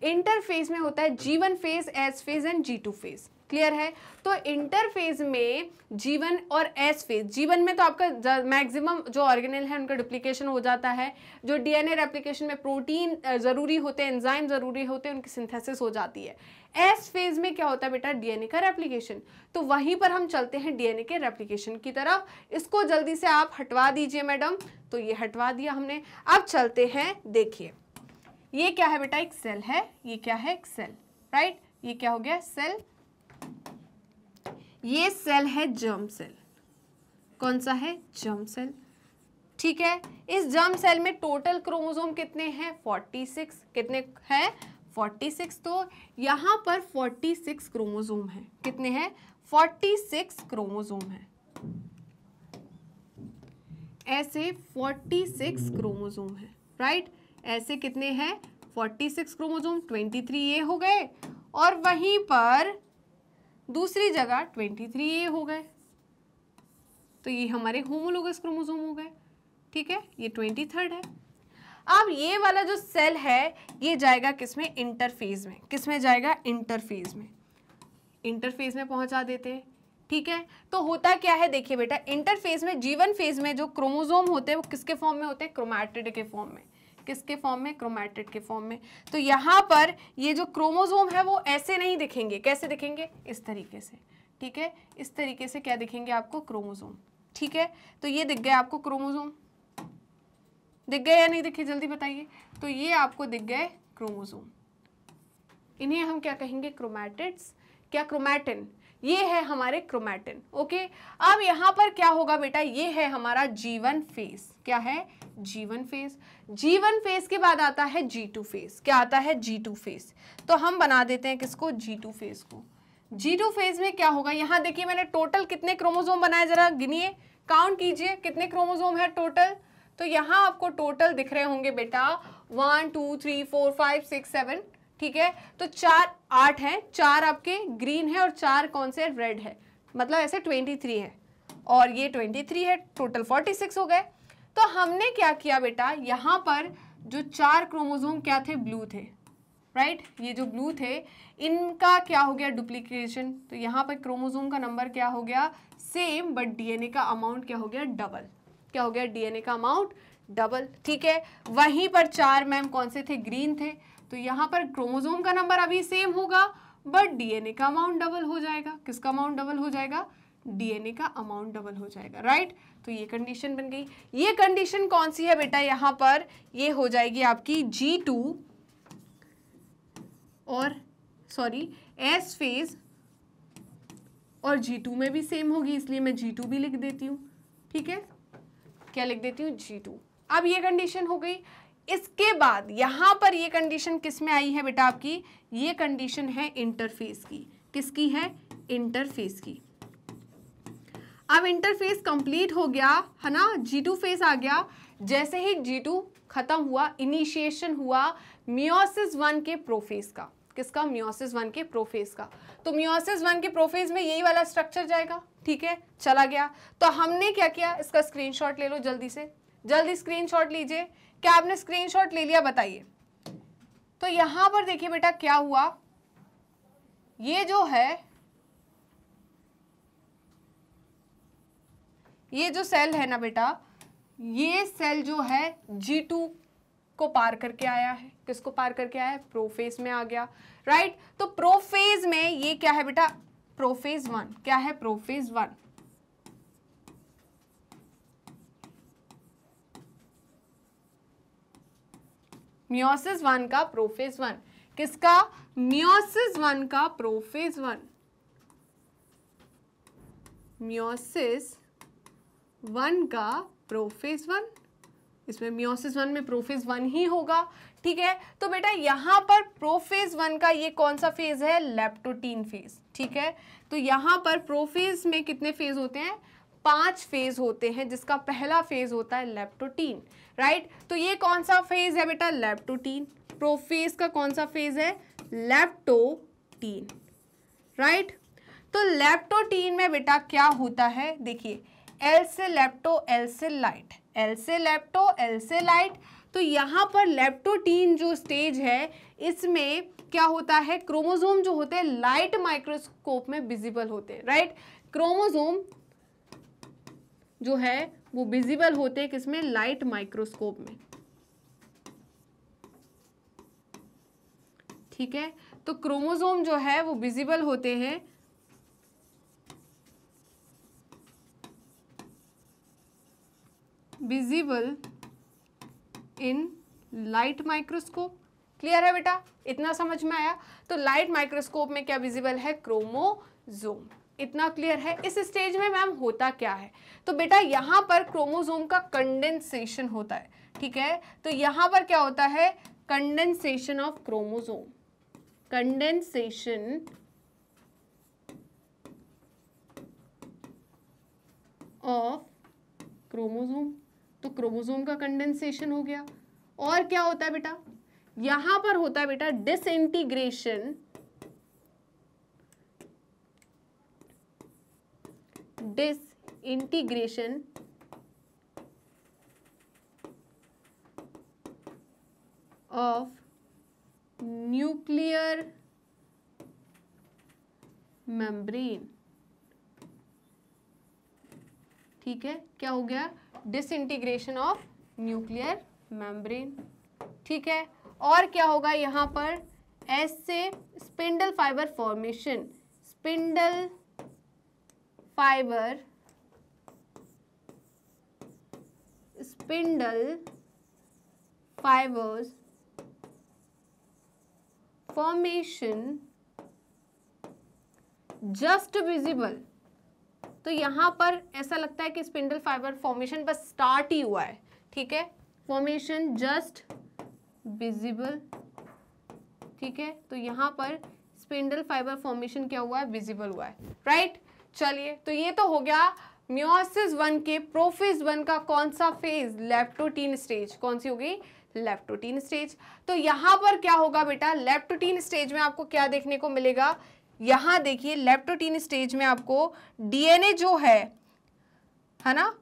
Speaker 1: इंटरफेज में होता है G one phase S phase and G two phase clear है तो इंटरफेज में जीवन और एस फेज जीवन में तो आपका मैक्सिमम जो ऑर्गेनल है उनका डुप्लीकेशन हो जाता है जो डीएनए रेप्लीकेशन में प्रोटीन ज़रूरी होते हैं एंजाइम ज़रूरी होते हैं उनकी सिंथेसिस हो जाती है एस फेज में क्या होता है बेटा डीएनए का रेप्लीकेशन तो वहीं पर हम चलते हैं डीएनए के रेप्लीकेशन की तरफ इसको जल्दी से आप हटवा दीजिए मैडम तो ये हटवा दिया हमने अब चलते हैं देखिए ये क्या है बेटा एक सेल है ये क्या है एक सेल राइट ये क्या हो गया सेल ये सेल है जर्म सेल कौन सा है जर्म सेल ठीक है इस जर्म सेल में टोटल क्रोमोसोम कितने हैं 46 कितने हैं फोर्टी सिक्स तो यहाँ पर फोर्टी सिक्स क्रोमोजोम है कितने हैं फोर्टी सिक्स क्रोमोजोम है ऐसे फोर्टी सिक्स क्रोमोजोम है राइट ऐसे कितने हैं forty six chromosome twenty three ए हो गए और वहीं पर दूसरी जगह ट्वेंटी थ्री ए हो गए तो ये हमारे होमोलोगस क्रोमोजोम हो गए ठीक है ये ट्वेंटी थर्ड है अब ये वाला जो सेल है ये जाएगा किस में इंटरफेज में किस में जाएगा इंटरफेज में इंटरफेज में पहुंचा देते हैं ठीक है तो होता क्या है देखिए बेटा इंटरफेज में जीवन फेज में जो क्रोमोजोम होते हैं वो किसके फॉर्म में होते हैं क्रोमैटिड के फॉर्म में किसके फॉर्म में क्रोमैटिड के फॉर्म में तो यहाँ पर ये जो क्रोमोजोम है वो ऐसे नहीं दिखेंगे कैसे दिखेंगे इस तरीके से ठीक है इस तरीके से क्या दिखेंगे आपको क्रोमोजोम ठीक है तो ये दिख गया आपको क्रोमोजोम दिख गए या नहीं दिखे जल्दी बताइए तो ये आपको दिख गए क्रोमोजोम इन्हें हम क्या कहेंगे क्रोमैटिड्स क्या क्रोमैटिन ये है हमारे क्रोमैटिन ओके अब यहाँ पर क्या होगा बेटा ये है हमारा जीवन फेस क्या है जीवन फेस जीवन फेस के बाद आता है जी टू फेस क्या आता है जी टू फेस तो हम बना देते हैं किसको जी टू फेस को जी टू फेज में क्या होगा यहाँ देखिए मैंने टोटल कितने क्रोमोजोम बनाए जरा गिनिए काउंट कीजिए कितने क्रोमोजोम है टोटल तो यहाँ आपको टोटल दिख रहे होंगे बेटा one two three four five six seven ठीक है तो चार आठ हैं चार आपके ग्रीन है और चार कौन से रेड है मतलब ऐसे ट्वेंटी थ्री है और ये ट्वेंटी थ्री है टोटल फोर्टी सिक्स हो गए तो हमने क्या किया बेटा यहाँ पर जो चार क्रोमोजोम क्या थे ब्लू थे राइट right? ये जो ब्लू थे इनका क्या हो गया डुप्लीकेशन तो यहाँ पर क्रोमोजोम का नंबर क्या हो गया सेम बट डीएनए का अमाउंट क्या हो गया डबल क्या हो गया डीएनए का अमाउंट डबल ठीक है वहीं पर चार मैम कौन से थे ग्रीन थे तो यहाँ पर क्रोमोजोम का नंबर अभी सेम होगा बट डीएनए का अमाउंट डबल हो जाएगा किसका अमाउंट डबल हो जाएगा डीएनए का अमाउंट डबल हो जाएगा राइट तो ये कंडीशन बन गई ये कंडीशन कौन सी है बेटा यहाँ पर ये हो जाएगी आपकी जी टू और सॉरी एस फेज और जी टू में भी सेम होगी इसलिए मैं जी टू भी लिख देती हूँ ठीक है क्या लिख देती हूँ जी टू अब ये कंडीशन हो गई इसके बाद यहाँ पर ये कंडीशन किस में आई है बेटा आपकी ये कंडीशन है इंटरफेस की किसकी है इंटरफेस की अब इंटरफेस कंप्लीट हो गया है ना जी टू फेस आ गया जैसे ही जी टू खत्म हुआ इनिशिएशन हुआ मियोसिस वन के प्रोफेस का किसका म्योसिस वन के प्रोफेज का तो म्योसिस वन के प्रोफेज में यही वाला स्ट्रक्चर जाएगा ठीक है चला गया तो हमने क्या किया इसका स्क्रीन ले लो जल्दी से जल्दी स्क्रीन लीजिए क्या आपने स्क्रीन ले लिया बताइए तो यहां पर देखिए बेटा क्या हुआ ये जो है ये जो सेल है ना बेटा ये सेल जो है G2 को पार करके आया है किसको पार करके आया है प्रोफेज में आ गया राइट तो प्रोफेज में ये क्या है बेटा प्रोफेज वन क्या है प्रोफेज वन म्योसिस वन का प्रोफेज वन किसका म्योसिस वन का प्रोफेज वन म्योसिस वन का प्रोफेज वन इसमें म्योसिस वन में प्रोफेज वन ही होगा ठीक है तो बेटा यहां पर प्रोफेज वन का ये कौन सा फेज है लेप्टोटीन फेज ठीक है तो यहां पर प्रोफेज में कितने फेज होते हैं पांच फेज होते हैं जिसका पहला फेज होता है लेप्टोटीन राइट तो ये कौन सा फेज है बेटा लेप्टोटीन प्रोफेज का कौन सा फेज है लेप्टोटीन राइट तो लेप्टोटीन में बेटा क्या होता है देखिए एल से लेप्टो एल से लाइट एल से लेप्टो एल से लाइट तो यहाँ पर लेप्टोटीन जो स्टेज है इसमें क्या होता है क्रोमोजोम जो होते हैं लाइट माइक्रोस्कोप में विजिबल होते हैं राइट क्रोमोजोम जो है वो विजिबल होते हैं किसमें लाइट माइक्रोस्कोप में ठीक है तो क्रोमोजोम जो है वो विजिबल होते हैं visible in light microscope clear है बेटा इतना समझ में आया तो लाइट माइक्रोस्कोप में क्या विजिबल है क्रोमोजोम इतना क्लियर है इस स्टेज में मैम होता क्या है तो बेटा यहाँ पर क्रोमोजोम का कंडेंसेशन होता है ठीक है तो यहाँ पर क्या होता है condensation of chromosome condensation of chromosome तो क्रोमोजोम का कंडेंसेशन हो गया और क्या होता है बेटा यहां पर होता है बेटा disintegration disintegration of nuclear membrane ठीक है क्या हो गया डिसइंटीग्रेशन ऑफ न्यूक्लियर मेम्ब्रेन ठीक है और क्या होगा यहाँ पर एस से spindle fibre formation spindle fibre spindle fibres formation just visible तो यहाँ पर ऐसा लगता है कि स्पिंडल फाइबर फॉर्मेशन बस स्टार्ट ही हुआ है ठीक है फॉर्मेशन जस्ट विजिबल ठीक है तो यहाँ पर स्पिंडल फाइबर फॉर्मेशन क्या हुआ है विजिबल हुआ है राइट right? चलिए तो ये तो हो गया म्योसिस वन के प्रोफेज वन का कौन सा फेज लेफ्टोटीन स्टेज कौन सी होगी लेफ्टोटीन स्टेज तो यहाँ पर क्या होगा बेटा लेफ्टोटीन स्टेज में आपको क्या देखने को मिलेगा यहां देखिए लेप्टोटीन स्टेज में आपको डीएनए जो है है ना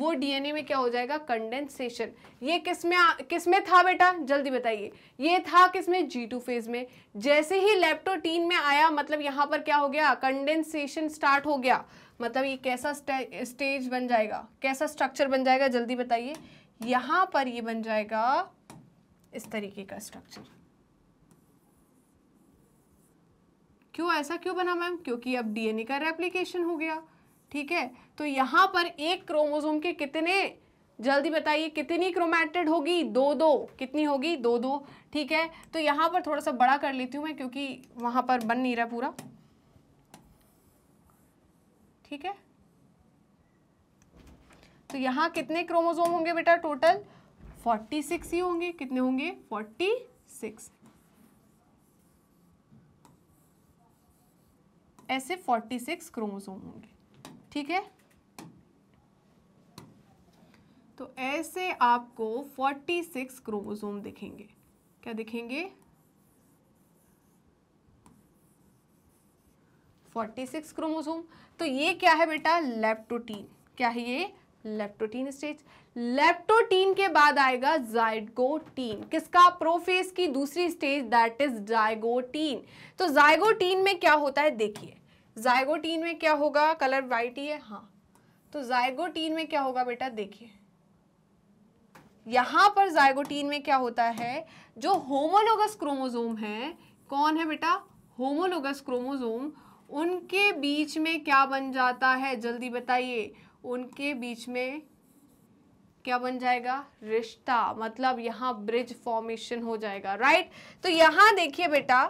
Speaker 1: वो डीएनए में क्या हो जाएगा कंडेंसेशन ये किस में किस में था बेटा जल्दी बताइए ये था किस में जी टू फेज में जैसे ही लेप्टोटीन में आया मतलब यहां पर क्या हो गया कंडेंसेशन स्टार्ट हो गया मतलब ये कैसा स्टेज बन जाएगा कैसा स्ट्रक्चर बन जाएगा जल्दी बताइए यहां पर ये बन जाएगा इस तरीके का स्ट्रक्चर क्यों ऐसा क्यों बना मैम क्योंकि अब डीएनए का रेप्लीकेशन हो गया ठीक है तो यहाँ पर एक क्रोमोजोम के कितने जल्दी बताइए कितनी क्रोमैटेड होगी दो दो कितनी होगी दो दो ठीक है तो यहाँ पर थोड़ा सा बड़ा कर लेती हूँ मैं क्योंकि वहाँ पर बन नहीं रहा पूरा ठीक है तो यहाँ कितने क्रोमोजोम होंगे बेटा टोटल 46 ही होंगे कितने होंगे 46 ऐसे 46 क्रोमोसोम होंगे ठीक है तो ऐसे आपको 46 क्रोमोसोम दिखेंगे क्या दिखेंगे 46 क्रोमोसोम तो ये क्या है बेटा लेप्टोटीन क्या है ये लेप्टोटीन स्टेज लेप्टोटीन के बाद आएगा जाइगोटीन किसका प्रोफेस की दूसरी स्टेज दैट इज जाइगोटीन तो जाइगोटीन में क्या होता है देखिए जायगोटीन में क्या होगा कलर वाइट ही है हाँ तो जायगोटीन में क्या होगा बेटा देखिए यहां पर जायगोटीन में क्या होता है जो होमोलोगस क्रोमोजोम है कौन है बेटा होमोलोगस क्रोमोजोम उनके बीच में क्या बन जाता है जल्दी बताइए उनके बीच में क्या बन जाएगा रिश्ता मतलब यहां ब्रिज फॉर्मेशन हो जाएगा राइट तो यहां देखिए बेटा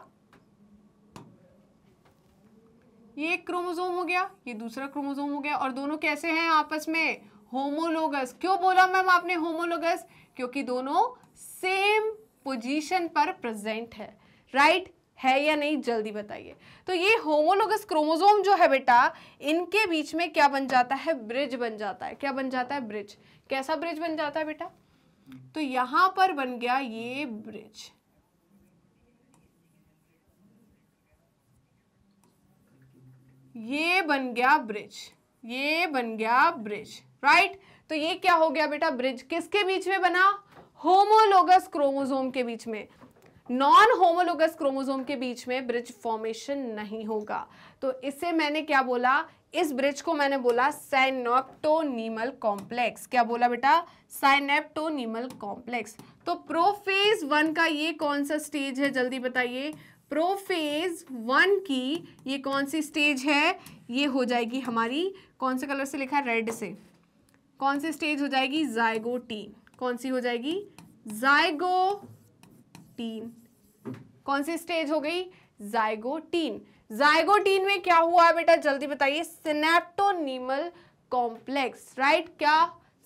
Speaker 1: ये एक क्रोमोजोम हो गया ये दूसरा क्रोमोजोम हो गया और दोनों कैसे हैं आपस में होमोलोगस क्यों बोला मैम आपने होमोलोगस क्योंकि दोनों सेम पोजीशन पर प्रेजेंट है राइट right? है या नहीं जल्दी बताइए तो ये होमोलोगस क्रोमोजोम जो है बेटा इनके बीच में क्या बन जाता है ब्रिज बन जाता है क्या बन जाता है ब्रिज कैसा ब्रिज बन जाता है बेटा तो यहाँ पर बन गया ये ब्रिज ये बन गया ब्रिज ये बन गया ब्रिज राइट तो ये क्या हो गया बेटा ब्रिज किसके बीच में बना होमोलोगस क्रोमोजोम के बीच में नॉन होमोलोगस क्रोमोजोम के बीच में ब्रिज फॉर्मेशन नहीं होगा तो इसे मैंने क्या बोला इस ब्रिज को मैंने बोला साइनेप्टोनीमल कॉम्प्लेक्स क्या बोला बेटा साइनेप्टोनीमल कॉम्प्लेक्स तो प्रोफेज वन का ये कौन सा स्टेज है जल्दी बताइए प्रोफेज वन की ये कौन सी स्टेज है ये हो जाएगी हमारी कौन से कलर से लिखा है रेड से कौन सी स्टेज हो जाएगी जायगोटीन कौन सी हो जाएगी जायगोटीन कौन सी स्टेज हो गई जायगोटीन जायगोटीन में क्या हुआ है बेटा जल्दी बताइए सिनेप्टोनीमल कॉम्प्लेक्स राइट क्या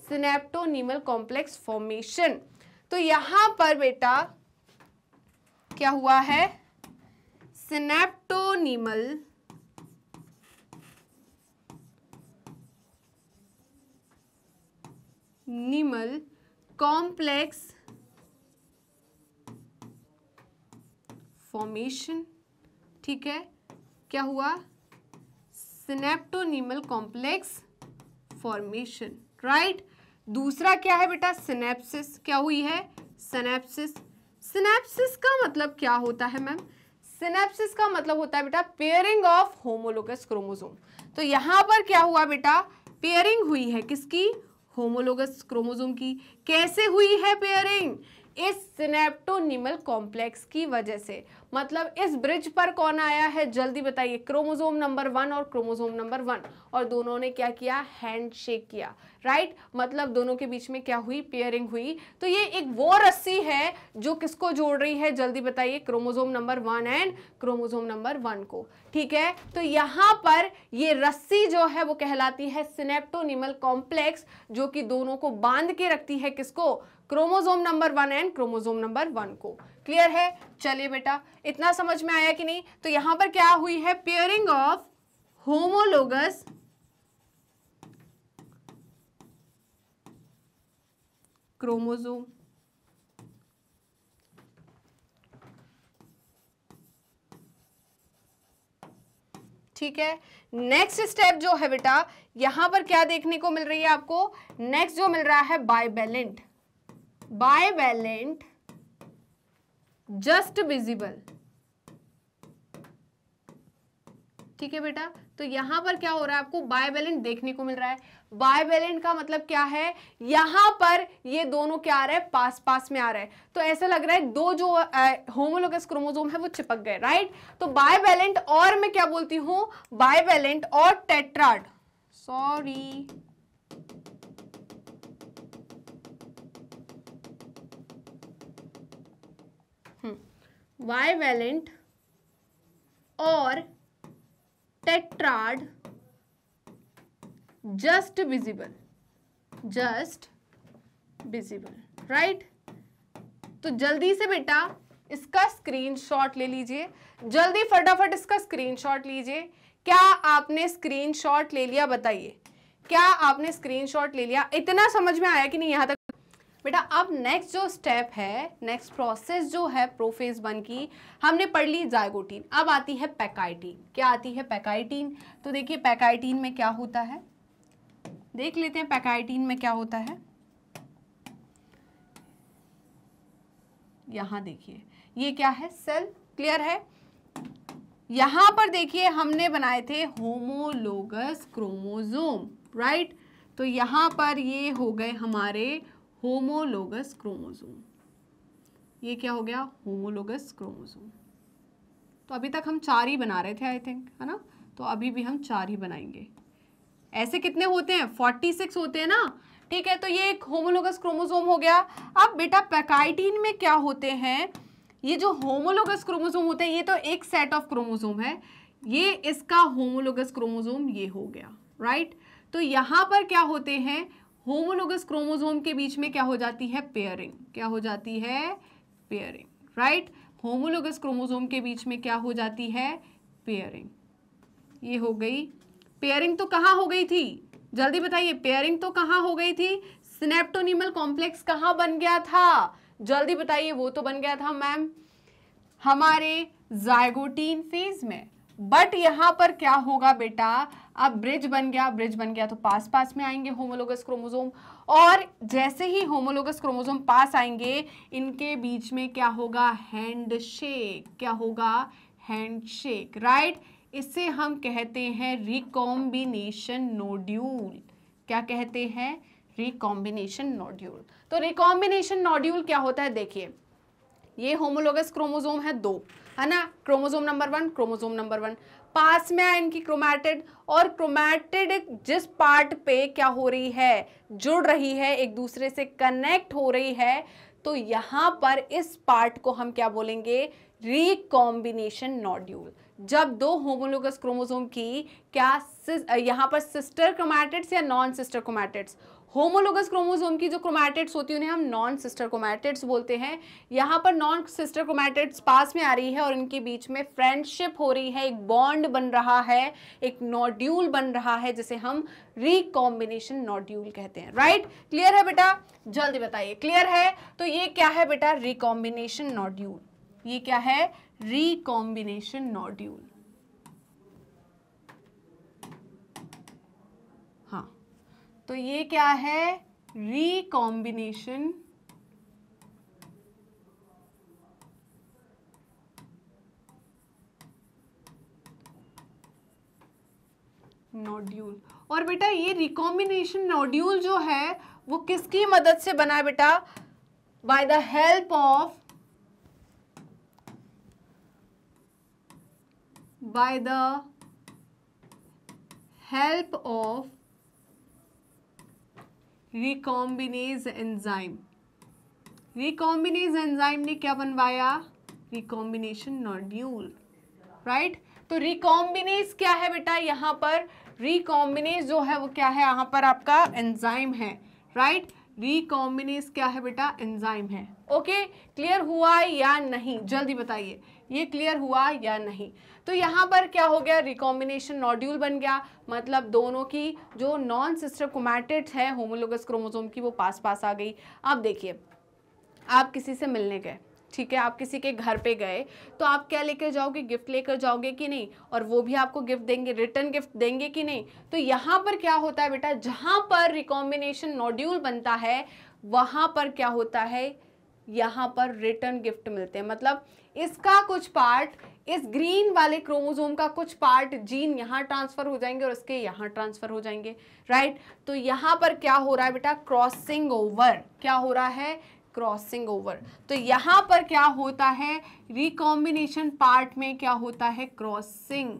Speaker 1: सिनेप्टोनीमल कॉम्प्लेक्स फॉर्मेशन तो यहां पर बेटा क्या हुआ है सिनेप्टोनिमल निमल कॉम्प्लेक्स फॉर्मेशन ठीक है क्या हुआ सिनेप्टोनिमल कॉम्प्लेक्स फॉर्मेशन राइट दूसरा क्या है बेटा सिनेप्सिस क्या हुई है सिनेप्सिस सिनेप्सिस का मतलब क्या होता है मैम सिनेप्सिस का मतलब होता है बेटा पेयरिंग ऑफ होमोलोगस क्रोमोजोम तो यहां पर क्या हुआ बेटा पेयरिंग हुई है किसकी होमोलोगस क्रोमोजोम की कैसे हुई है पेयरिंग इस सिनेप्टोनिमल कॉम्प्लेक्स की वजह से मतलब इस ब्रिज पर कौन आया है जल्दी बताइए क्रोमोजोम नंबर वन और क्रोमोजोम नंबर वन और दोनों ने क्या किया हैंडशेक किया राइट मतलब दोनों के बीच में क्या हुई पेयरिंग हुई तो ये एक वो रस्सी है जो किसको जोड़ रही है जल्दी बताइए chromosome number one and chromosome number one को ठीक है तो यहां पर ये रस्सी जो है वो कहलाती है सिनेप्टोनिमल कॉम्प्लेक्स जो कि दोनों को बांध के रखती है किसको chromosome number one and chromosome number one को क्लियर है चलिए बेटा इतना समझ में आया कि नहीं तो यहां पर क्या हुई है पेयरिंग ऑफ होमोलोगस क्रोमोजोम ठीक है नेक्स्ट स्टेप जो है बेटा यहां पर क्या देखने को मिल रही है आपको नेक्स्ट जो मिल रहा है बाइबेलेंट बायवेलेंट जस्ट विजिबल ठीक है बेटा तो यहां पर क्या हो रहा है आपको बायवेलेंट देखने को मिल रहा है बायवेलेंट का मतलब क्या है यहां पर ये दोनों क्या आ रहा है पास पास में आ रहा है तो ऐसा लग रहा है दो जो होमोलोगस क्रोमोजोम है वो चिपक गए राइट तो बायवेलेंट और मैं क्या बोलती हूं बायवेलेंट और टेट्राड सॉरी वाई वैलेंट और tetrad just visible just visible right तो जल्दी से बेटा इसका स्क्रीनशॉट ले लीजिए जल्दी फटाफट इसका स्क्रीनशॉट लीजिए क्या आपने स्क्रीनशॉट ले लिया बताइए क्या आपने स्क्रीनशॉट ले लिया इतना समझ में आया कि नहीं यहां तक बेटा अब नेक्स्ट जो स्टेप है नेक्स्ट प्रोसेस जो है प्रोफेज वन की हमने पढ़ ली जायगोटीन अब आती है पैकाइटीन क्या आती है पैकाइटीन तो देखिए पैकाइटीन में क्या होता है देख लेते हैं पैकाइटीन में क्या होता है यहां देखिए ये क्या है सेल क्लियर है यहां पर देखिए हमने बनाए थे होमोलोगस क्रोमोजोम राइट तो यहां पर ये हो गए हमारे होमोलोगस क्रोमोजोम ये क्या हो गया होमोलोगस क्रोमोजोम तो अभी तक हम चार ही बना रहे थे आई थिंक है ना तो अभी भी हम चार ही बनाएंगे ऐसे कितने होते हैं फोर्टी सिक्स होते हैं ना ठीक है तो ये एक होमोलोगस क्रोमोजोम हो गया अब बेटा पैकाइटीन में क्या होते हैं ये जो होमोलोगस क्रोमोजोम होते हैं ये तो एक सेट ऑफ क्रोमोजोम है ये इसका होमोलोगस क्रोमोजोम ये हो गया राइट तो यहाँ पर क्या होते हैं होमोलोगस क्रोमोजोम के बीच में क्या हो जाती है पेयरिंग क्या हो जाती है पेयरिंग राइट होमोलोगस क्रोमोजोम के बीच में क्या हो जाती है पेयरिंग ये हो गई पेयरिंग तो कहाँ हो गई थी जल्दी बताइए पेयरिंग तो कहाँ हो गई थी स्नेप्टोनिमल कॉम्प्लेक्स कहाँ बन गया था जल्दी बताइए वो तो बन गया था मैम हमारे जायगोटीन फेज में बट यहाँ पर क्या होगा बेटा अब ब्रिज बन गया ब्रिज बन गया तो पास पास में आएंगे होमोलोगस क्रोमोजोम और जैसे ही होमोलोगस क्रोमोजोम पास आएंगे इनके बीच में क्या होगा हैंडशेक क्या होगा हैंडशेक राइट इसे हम कहते हैं रिकॉम्बिनेशन नोड्यूल क्या कहते हैं रिकॉम्बिनेशन नोड्यूल तो रिकॉम्बिनेशन नोड्यूल क्या होता है देखिए ये होमोलोगस क्रोमोजोम है दो है ना chromosome number one chromosome number one पास में आए इनकी क्रोमैटिड और क्रोमैटिड जिस पार्ट पे क्या हो रही है जुड़ रही है एक दूसरे से कनेक्ट हो रही है तो यहाँ पर इस पार्ट को हम क्या बोलेंगे रिकॉम्बिनेशन नॉड्यूल जब दो होमोलोगस क्रोमोजोम की क्या यहाँ पर सिस्टर क्रोमैटिड्स या non sister chromatids homologous chromosome की जो क्रोमैटिड्स होती है उन्हें हम नॉन सिस्टर क्रोमैटिड्स बोलते हैं यहाँ पर नॉन सिस्टर क्रोमैटिड्स पास में आ रही है और इनके बीच में फ्रेंडशिप हो रही है एक बॉन्ड बन रहा है एक नोड्यूल बन रहा है जिसे हम रिकॉम्बिनेशन नोड्यूल कहते हैं राइट क्लियर है बेटा जल्दी बताइए क्लियर है तो ये क्या है बेटा रिकॉम्बिनेशन नोड्यूल ये क्या है रिकॉम्बिनेशन नोड्यूल तो ये क्या है रिकॉम्बिनेशन नोड्यूल और बेटा ये रिकॉम्बिनेशन नोड्यूल जो है वो किसकी मदद से बना है बेटा by the help of by the help of recombinase enzyme recombinase enzyme ने क्या बनवाया रिकॉम्बिनेशन नॉड्यूल राइट तो रिकॉम्बिनेज क्या है बेटा यहाँ पर रिकॉम्बिनेज जो है वो क्या है यहां पर आपका एंजाइम है राइट रिकॉम्बिनेज क्या है बेटा एंजाइम है ओके क्लियर हुआ या नहीं जल्दी बताइए ये क्लियर हुआ या नहीं तो यहाँ पर क्या हो गया रिकॉम्बिनेशन नॉड्यूल बन गया मतलब दोनों की जो नॉन सिस्टर कोमैटिड है होमोलोगस क्रोमोसोम की वो पास पास आ गई अब देखिए आप किसी से मिलने गए ठीक है आप किसी के घर पे गए तो आप क्या लेकर जाओगे गिफ्ट लेकर जाओगे कि नहीं और वो भी आपको गिफ्ट देंगे रिटर्न गिफ्ट देंगे कि नहीं तो यहाँ पर क्या होता है बेटा जहाँ पर रिकॉम्बिनेशन नॉड्यूल बनता है वहाँ पर क्या होता है यहाँ पर रिटर्न गिफ्ट मिलते हैं मतलब इसका कुछ पार्ट इस ग्रीन वाले क्रोमोसोम का कुछ पार्ट जीन यहाँ ट्रांसफर हो जाएंगे और इसके यहाँ ट्रांसफर हो जाएंगे राइट तो यहाँ पर क्या हो रहा है बेटा क्रॉसिंग ओवर क्या हो रहा है क्रॉसिंग ओवर तो यहाँ पर क्या होता है रिकॉम्बिनेशन पार्ट में क्या होता है क्रॉसिंग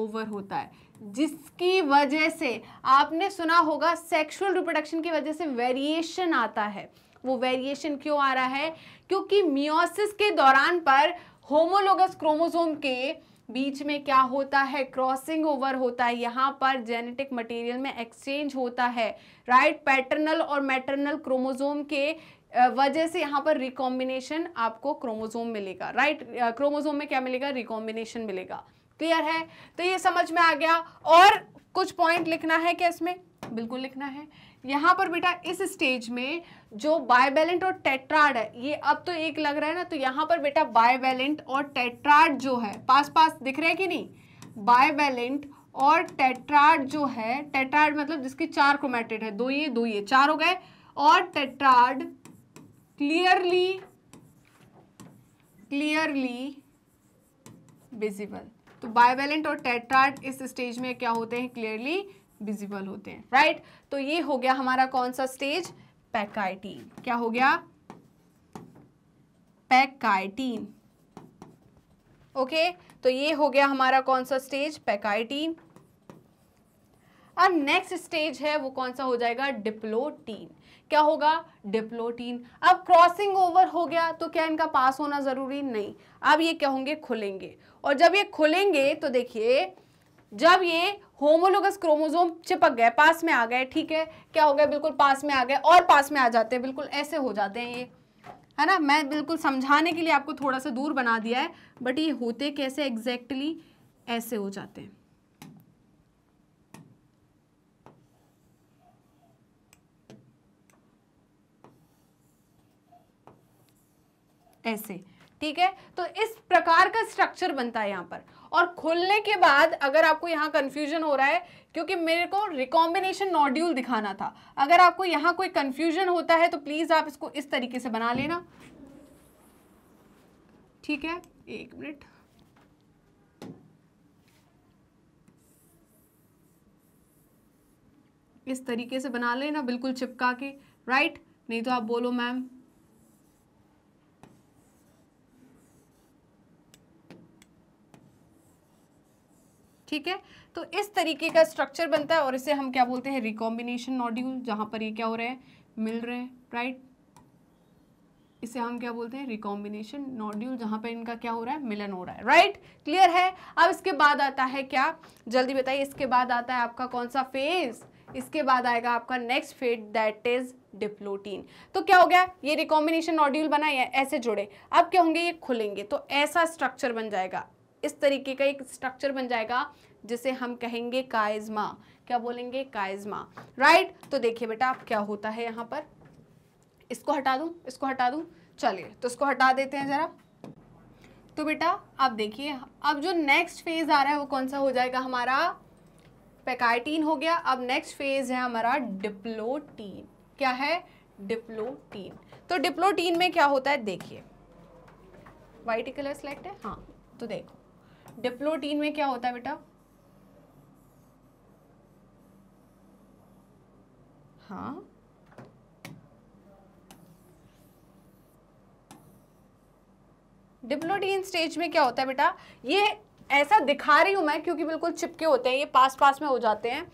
Speaker 1: ओवर होता है जिसकी वजह से आपने सुना होगा सेक्सुअल रिप्रोडक्शन की वजह से वेरिएशन आता है वो वेरिएशन क्यों आ रहा है क्योंकि मियोसिस के दौरान पर होमोलोगस क्रोमोसोम के बीच में क्या होता है क्रॉसिंग ओवर होता है यहाँ पर जेनेटिक मटेरियल में एक्सचेंज होता है राइट पैटर्नल और मैटर्नल क्रोमोसोम के वजह से यहाँ पर रिकॉम्बिनेशन आपको क्रोमोसोम मिलेगा राइट क्रोमोसोम में क्या मिलेगा रिकॉम्बिनेशन मिलेगा क्लियर है तो ये समझ में आ गया और कुछ पॉइंट लिखना है क्या इसमें बिल्कुल लिखना है यहाँ पर बेटा इस स्टेज में जो बायबैलेंट और टेट्राड है ये अब तो एक लग रहा है ना तो यहाँ पर बेटा बायबैलेंट और टेट्राड जो है पास पास दिख रहे हैं कि नहीं बायबैलेंट और टेट्राड जो है टेट्राड मतलब जिसके चार क्रोमेटेड है दो ये दो ये चार हो गए और टेट्राड क्लियरली क्लियरली विजिबल तो बायवेलेंट और टेट्राड इस स्टेज में क्या होते हैं क्लियरली विजिबल होते हैं राइट right? तो ये हो गया हमारा कौन सा स्टेज पैकाइटीन क्या हो गया पैकाइटीन ओके तो ये हो गया हमारा कौन सा स्टेज पैकाइटीन अब नेक्स्ट स्टेज है वो कौन सा हो जाएगा डिप्लोटीन क्या होगा डिप्लोटीन अब क्रॉसिंग ओवर हो गया तो क्या इनका पास होना ज़रूरी नहीं अब ये क्या होंगे खुलेंगे और जब ये खुलेंगे तो देखिए जब ये होमोलोगस क्रोमोजोम चिपक गए पास में आ गए ठीक है क्या हो गया बिल्कुल पास में आ गए और पास में आ जाते हैं बिल्कुल ऐसे हो जाते हैं ये है ना मैं बिल्कुल समझाने के लिए आपको थोड़ा सा दूर बना दिया है बट ये होते कैसे एग्जैक्टली exactly ऐसे हो जाते हैं ऐसे ठीक है तो इस प्रकार का स्ट्रक्चर बनता है यहां पर और खुलने के बाद अगर आपको यहाँ कन्फ्यूजन हो रहा है क्योंकि मेरे को रिकॉम्बिनेशन नॉड्यूल दिखाना था अगर आपको यहाँ कोई कन्फ्यूजन होता है तो प्लीज़ आप इसको इस तरीके से बना लेना ठीक है एक मिनट इस तरीके से बना लेना बिल्कुल चिपका के राइट नहीं तो आप बोलो मैम ठीक है तो इस तरीके का स्ट्रक्चर बनता है और इसे हम क्या बोलते हैं रिकॉम्बिनेशन नॉड्यूल जहां पर ये क्या हो रहे हैं मिल रहे हैं राइट इसे हम क्या बोलते हैं रिकॉम्बिनेशन नॉड्यूल जहां पर इनका क्या हो रहा है मिलन हो रहा है राइट क्लियर है अब इसके बाद आता है क्या जल्दी बताइए इसके बाद आता है आपका कौन सा फेज इसके बाद आएगा आपका next phase that is diplotene तो क्या हो गया ये रिकॉम्बिनेशन नॉड्यूल बनाए ऐसे जुड़े अब क्या होंगे ये खुलेंगे तो ऐसा स्ट्रक्चर बन जाएगा इस तरीके का एक स्ट्रक्चर बन जाएगा जिसे हम कहेंगे काइज्मा क्या बोलेंगे काइज्मा राइट तो देखिए बेटा आप क्या होता है यहाँ पर इसको हटा दूँ इसको हटा दूँ चलिए तो इसको हटा देते हैं ज़रा तो बेटा आप देखिए अब जो नेक्स्ट फेज़ आ रहा है वो कौन सा हो जाएगा हमारा पैकाइटीन हो गया अब नेक्स्ट फेज़ है हमारा डिप्लोटीन क्या है डिप्लोटीन तो डिप्लोटीन में क्या होता है देखिए वाइट कलर सेलेक्ट है हाँ तो देखो डिप्लोटीन में क्या होता है बेटा हाँ डिप्लोटीन स्टेज में क्या होता है बेटा ये ऐसा दिखा रही हूं मैं क्योंकि बिल्कुल चिपके होते हैं ये पास पास में हो जाते हैं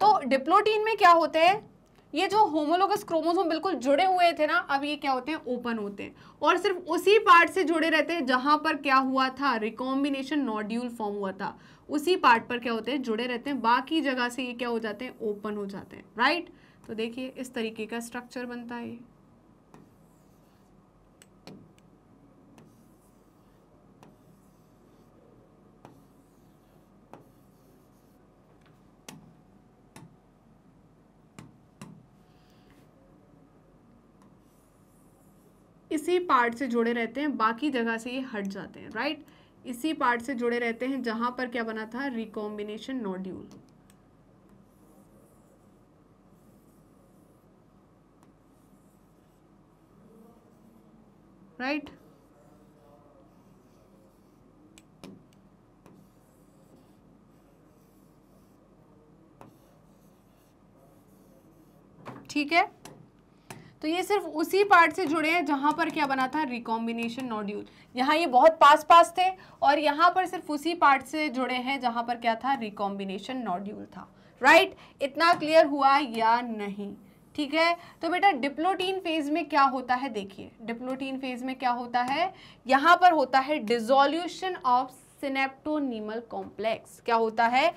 Speaker 1: तो डिप्लोटीन में क्या होते हैं ये जो होमोलोगस क्रोमोसोम बिल्कुल जुड़े हुए थे ना अब ये क्या होते हैं ओपन होते हैं और सिर्फ उसी पार्ट से जुड़े रहते हैं जहां पर क्या हुआ था रिकॉम्बिनेशन नॉड्यूल फॉर्म हुआ था उसी पार्ट पर क्या होते हैं जुड़े रहते हैं बाकी जगह से ये क्या हो जाते हैं ओपन हो जाते हैं राइट तो देखिए इस तरीके का स्ट्रक्चर बनता है इसी पार्ट से जुड़े रहते हैं बाकी जगह से ये हट जाते हैं राइट इसी पार्ट से जुड़े रहते हैं जहां पर क्या बना था रिकॉम्बिनेशन नोड्यूल राइट ठीक है तो ये सिर्फ उसी पार्ट से जुड़े हैं जहाँ पर क्या बना था रिकॉम्बिनेशन नोड्यूल यहाँ ये बहुत पास पास थे और यहाँ पर सिर्फ उसी पार्ट से जुड़े हैं जहाँ पर क्या था रिकॉम्बिनेशन नोड्यूल था राइट right? इतना क्लियर हुआ या नहीं ठीक है तो बेटा डिप्लोटीन फेज में क्या होता है देखिए डिप्लोटीन फेज में क्या होता है यहाँ पर होता है डिजोल्यूशन ऑफ सिनेप्टोनीमल कॉम्प्लेक्स क्या होता है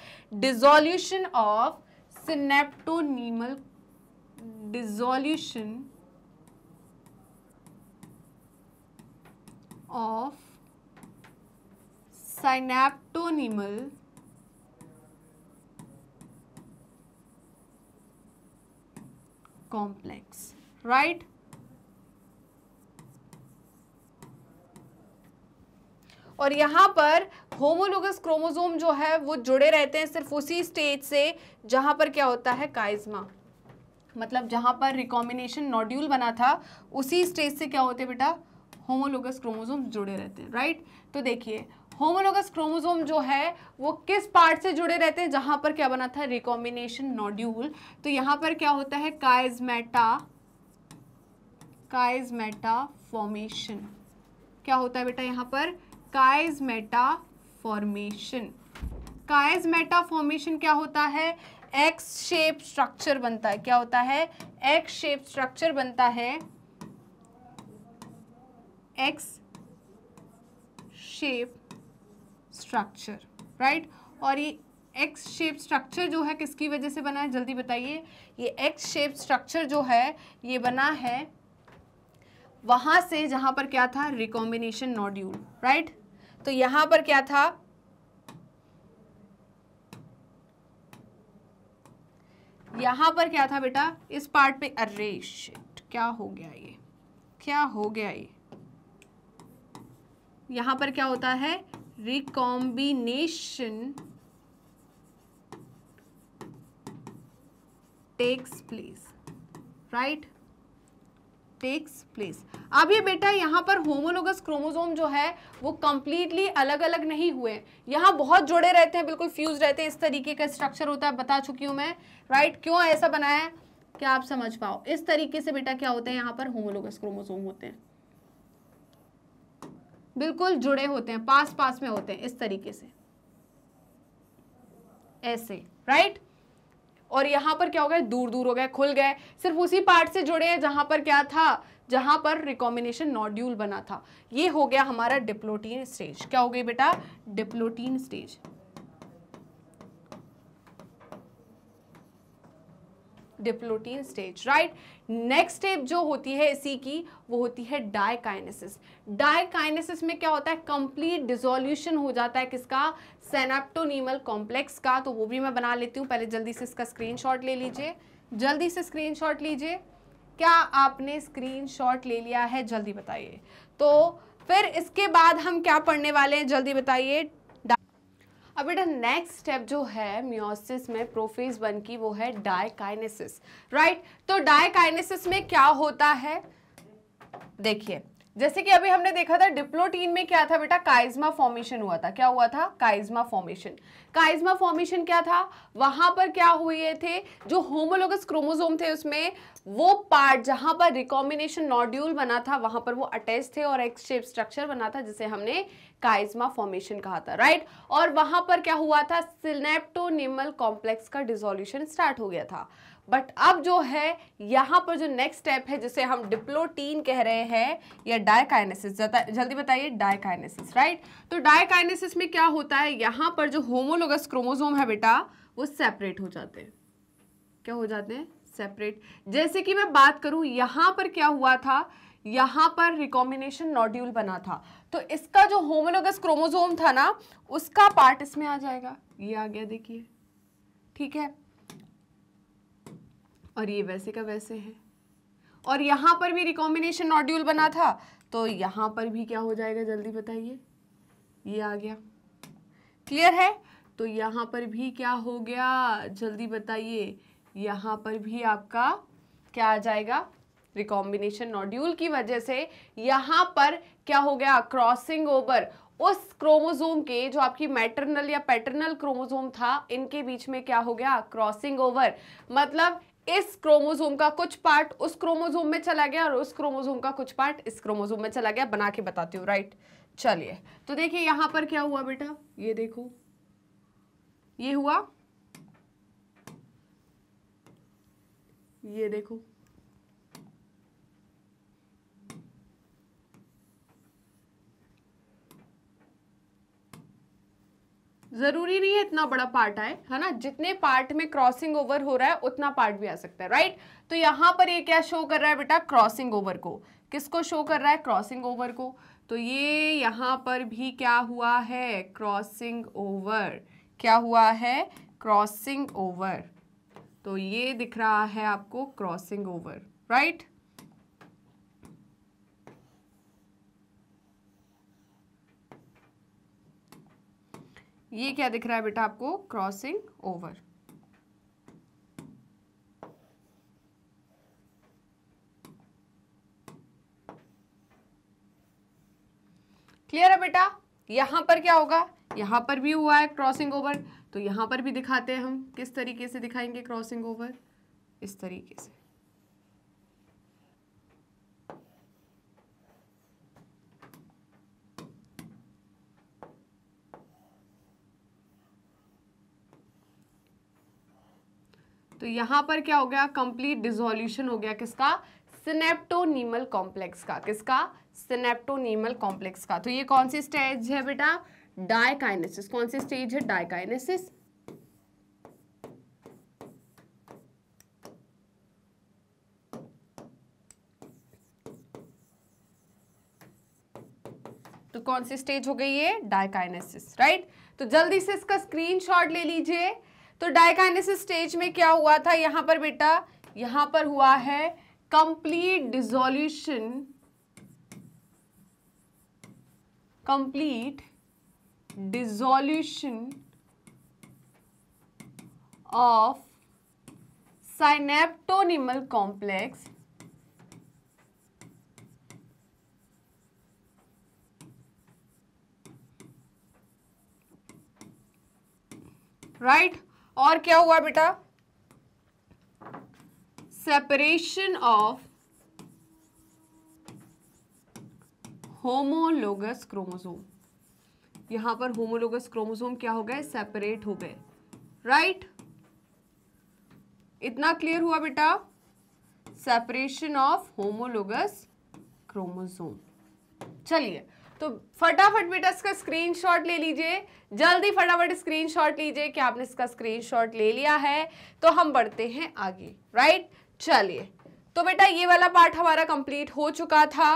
Speaker 1: dissolution of synaptonemal dissolution of synaptonemal complex right और यहाँ पर होमोलोगस क्रोमोसोम जो है वो जुड़े रहते हैं सिर्फ उसी स्टेज से जहाँ पर क्या होता है काइज्मा मतलब जहाँ पर रिकॉम्बिनेशन नॉड्यूल बना था उसी स्टेज से क्या होते बेटा होमोलोगस क्रोमोजोम जुड़े रहते हैं राइट तो देखिए होमोलोगस क्रोमोजोम जो है वो किस पार्ट से जुड़े रहते हैं जहां पर क्या बना था रिकॉम्बिनेशन नोड्यूल तो यहां पर क्या होता है काइजमेटा काइजमेटा फॉर्मेशन क्या होता है बेटा यहाँ पर काइजमेटा फॉर्मेशन काइजमेटा फॉर्मेशन क्या होता है एक्स शेप स्ट्रक्चर बनता है क्या होता है एक्स शेप स्ट्रक्चर बनता है एक्स शेप स्ट्रक्चर राइट और ये एक्स शेप स्ट्रक्चर जो है किसकी वजह से बना है जल्दी बताइए ये एक्स शेप स्ट्रक्चर जो है ये बना है वहां से जहां पर क्या था रिकॉम्बिनेशन नॉड्यूल राइट तो यहां पर क्या था यहां पर क्या था बेटा इस पार्ट पे अरे शिट क्या हो गया ये क्या हो गया ये यहां पर क्या होता है recombination takes place right takes place अब ये बेटा यहाँ पर होमोलोगस क्रोमोजोम जो है वो कंप्लीटली अलग अलग नहीं हुए यहाँ बहुत जुड़े रहते हैं बिल्कुल फ्यूज रहते हैं इस तरीके का स्ट्रक्चर होता है बता चुकी हूँ मैं राइट right? क्यों ऐसा बनाया है क्या आप समझ पाओ इस तरीके से बेटा क्या होते हैं यहाँ पर होमोलोगस क्रोमोजोम होते हैं बिल्कुल जुड़े होते हैं पास पास में होते हैं इस तरीके से ऐसे राइट और यहां पर क्या हो गया दूर दूर हो गए खुल गए सिर्फ उसी पार्ट से जुड़े हैं जहां पर क्या था जहां पर रिकॉम्बिनेशन नॉड्यूल बना था ये हो गया हमारा डिप्लोटीन स्टेज क्या हो गई बेटा diplotene stage diplotene stage right next step जो होती है इसी की वो होती है डायकाइनेसिस डायकाइनेसिस में क्या होता है कंप्लीट डिजोल्यूशन हो जाता है किसका सेनाप्टोनीमल कॉम्प्लेक्स का तो वो भी मैं बना लेती हूँ पहले जल्दी से इसका स्क्रीन ले लीजिए जल्दी से स्क्रीन लीजिए क्या आपने स्क्रीन ले लिया है जल्दी बताइए तो फिर इसके बाद हम क्या पढ़ने वाले हैं जल्दी बताइए अब बेटा नेक्स्ट स्टेप जो है म्योसिस में प्रोफेज वन की वो है डायकाइनेसिस राइट तो डायकाइनेसिस में क्या होता है देखिए जैसे कि अभी हमने देखा था डिप्लोटीन में क्या था बेटा काइज्मा फॉर्मेशन हुआ था क्या हुआ था काइज्मा फॉर्मेशन काइज्मा फॉर्मेशन क्या था वहां पर क्या हुए थे जो होमोलोगस क्रोमोसोम थे उसमें वो पार्ट जहां पर रिकॉम्बिनेशन नॉड्यूल बना था वहां पर वो अटैच थे और एक शेप स्ट्रक्चर बना था जिसे हमने काइज्मा फॉर्मेशन कहा था राइट और वहां पर क्या हुआ था सिनेप्टोनिमल कॉम्प्लेक्स का डिजोल्यूशन स्टार्ट हो गया था बट अब जो है यहाँ पर जो नेक्स्ट स्टेप है जिसे हम डिप्लोटीन कह रहे हैं या डायकाइनेसिस जल्दी बताइए डायकाइनेसिस राइट तो डायकाइनेसिस में क्या होता है यहाँ पर जो होमोलोगस क्रोमोसोम है बेटा वो सेपरेट हो जाते हैं क्या हो जाते हैं सेपरेट जैसे कि मैं बात करूँ यहाँ पर क्या हुआ था यहाँ पर रिकॉम्बिनेशन नॉड्यूल बना था तो इसका जो होमोलोगस क्रोमोजोम था ना उसका पार्ट इसमें आ जाएगा ये आ गया देखिए ठीक है और ये वैसे का वैसे है और यहाँ पर भी रिकॉम्बिनेशन नॉड्यूल बना था तो यहाँ पर भी क्या हो जाएगा जल्दी बताइए ये आ गया क्लियर है तो यहाँ पर भी क्या हो गया जल्दी बताइए यहाँ पर भी आपका क्या आ जाएगा रिकॉम्बिनेशन नॉड्यूल की वजह से यहाँ पर क्या हो गया क्रॉसिंग ओवर उस क्रोमोजोम के जो आपकी मैटरनल या पैटर्नल क्रोमोजोम था इनके बीच में क्या हो गया क्रॉसिंग ओवर मतलब इस क्रोमोजोम का कुछ पार्ट उस क्रोमोजोम में चला गया और उस क्रोमोजोम का कुछ पार्ट इस क्रोमोजोम में चला गया बना के बताती हूँ राइट चलिए तो देखिए यहां पर क्या हुआ बेटा ये देखो ये हुआ ये देखो जरूरी नहीं है इतना बड़ा पार्ट आए है ना जितने पार्ट में क्रॉसिंग ओवर हो रहा है उतना पार्ट भी आ सकता है राइट तो यहाँ पर ये क्या शो कर रहा है बेटा क्रॉसिंग ओवर को किसको शो कर रहा है क्रॉसिंग ओवर को तो ये यहाँ पर भी क्या हुआ है क्रॉसिंग ओवर क्या हुआ है क्रॉसिंग ओवर तो ये दिख रहा है आपको क्रॉसिंग ओवर राइट ये क्या दिख रहा है बेटा आपको क्रॉसिंग ओवर क्लियर है बेटा यहां पर क्या होगा यहां पर भी हुआ है क्रॉसिंग ओवर तो यहां पर भी दिखाते हैं हम किस तरीके से दिखाएंगे क्रॉसिंग ओवर इस तरीके से तो यहां पर क्या हो गया कंप्लीट डिजोल्यूशन हो गया किसका सिनेप्टोनीमल कॉम्प्लेक्स का किसका सिनेप्टोनीमल कॉम्प्लेक्स का तो ये कौन सी स्टेज है बेटा डायकाइनेसिस कौन सी स्टेज है डायकाइनेसिस तो कौन सी स्टेज हो गई है डायकाइनेसिस राइट तो जल्दी से इसका स्क्रीनशॉट ले लीजिए तो डायकाइनेसिस स्टेज में क्या हुआ था यहां पर बेटा यहां पर हुआ है complete dissolution complete dissolution of complex right right और क्या हुआ बेटा सेपरेशन ऑफ होमोलोगस क्रोमोसोम यहां पर होमोलोगस क्रोमोसोम क्या हो गए सेपरेट हो गए राइट right? इतना क्लियर हुआ बेटा सेपरेशन ऑफ होमोलोगस क्रोमोसोम चलिए तो फटाफट बेटा इसका स्क्रीनशॉट ले लीजिए जल्दी फटाफट स्क्रीनशॉट लीजिए कि आपने इसका स्क्रीनशॉट ले लिया है तो हम बढ़ते हैं आगे राइट चलिए तो बेटा ये वाला पार्ट हमारा कंप्लीट हो चुका था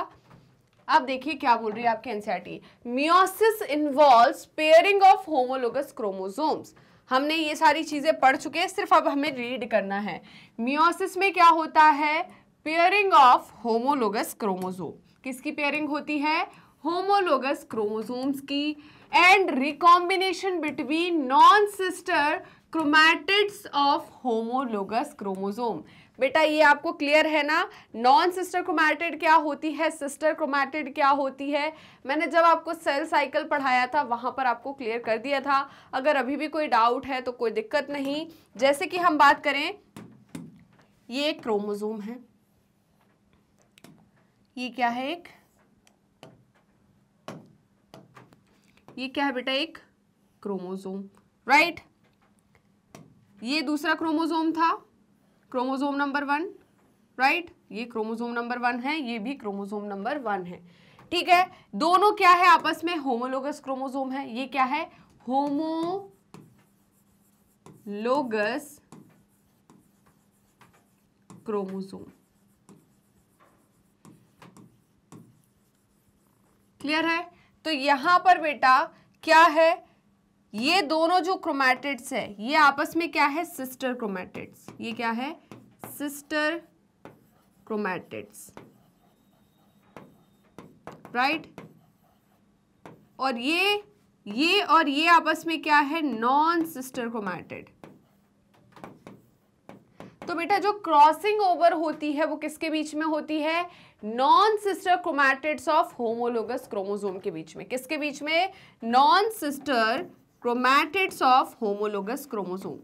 Speaker 1: अब देखिए क्या बोल रही है आपके NCERT meiosis involve pairing of homologous chromosomes हमने ये सारी चीज़ें पढ़ चुके हैं सिर्फ अब हमें रीड करना है मियोसिस में क्या होता है पेयरिंग ऑफ होमोलोगस क्रोमोजोम किसकी पेयरिंग होती है होमोलोगस क्रोमोसोम्स की and recombination between non sister chromatids of homologous chromosome बेटा ये आपको क्लियर है ना नॉन सिस्टर क्रोमैटिड क्या होती है सिस्टर क्रोमैटिड क्या होती है मैंने जब आपको सेल साइकिल पढ़ाया था वहाँ पर आपको क्लियर कर दिया था अगर अभी भी कोई डाउट है तो कोई दिक्कत नहीं जैसे कि हम बात करें ये क्रोमोजोम है ये क्या है एक ये क्या है बेटा एक क्रोमोजोम राइट ये दूसरा क्रोमोजोम था क्रोमोजोम नंबर वन राइट ये क्रोमोजोम नंबर वन है ये भी क्रोमोजोम नंबर वन है ठीक है दोनों क्या है आपस में होमोलोगस क्रोमोजोम है ये क्या है होमोलोगस क्रोमोजोम क्लियर है तो यहां पर बेटा क्या है ये दोनों जो क्रोमैटिड्स है ये आपस में क्या है सिस्टर क्रोमैटिड्स ये क्या है सिस्टर क्रोमैटिड्स राइट और ये ये और ये आपस में क्या है नॉन सिस्टर क्रोमैटिड तो बेटा जो क्रॉसिंग ओवर होती है वो किसके बीच में होती है non sister chromatids of homologous chromosome के बीच में किसके बीच में non sister chromatids of homologous chromosome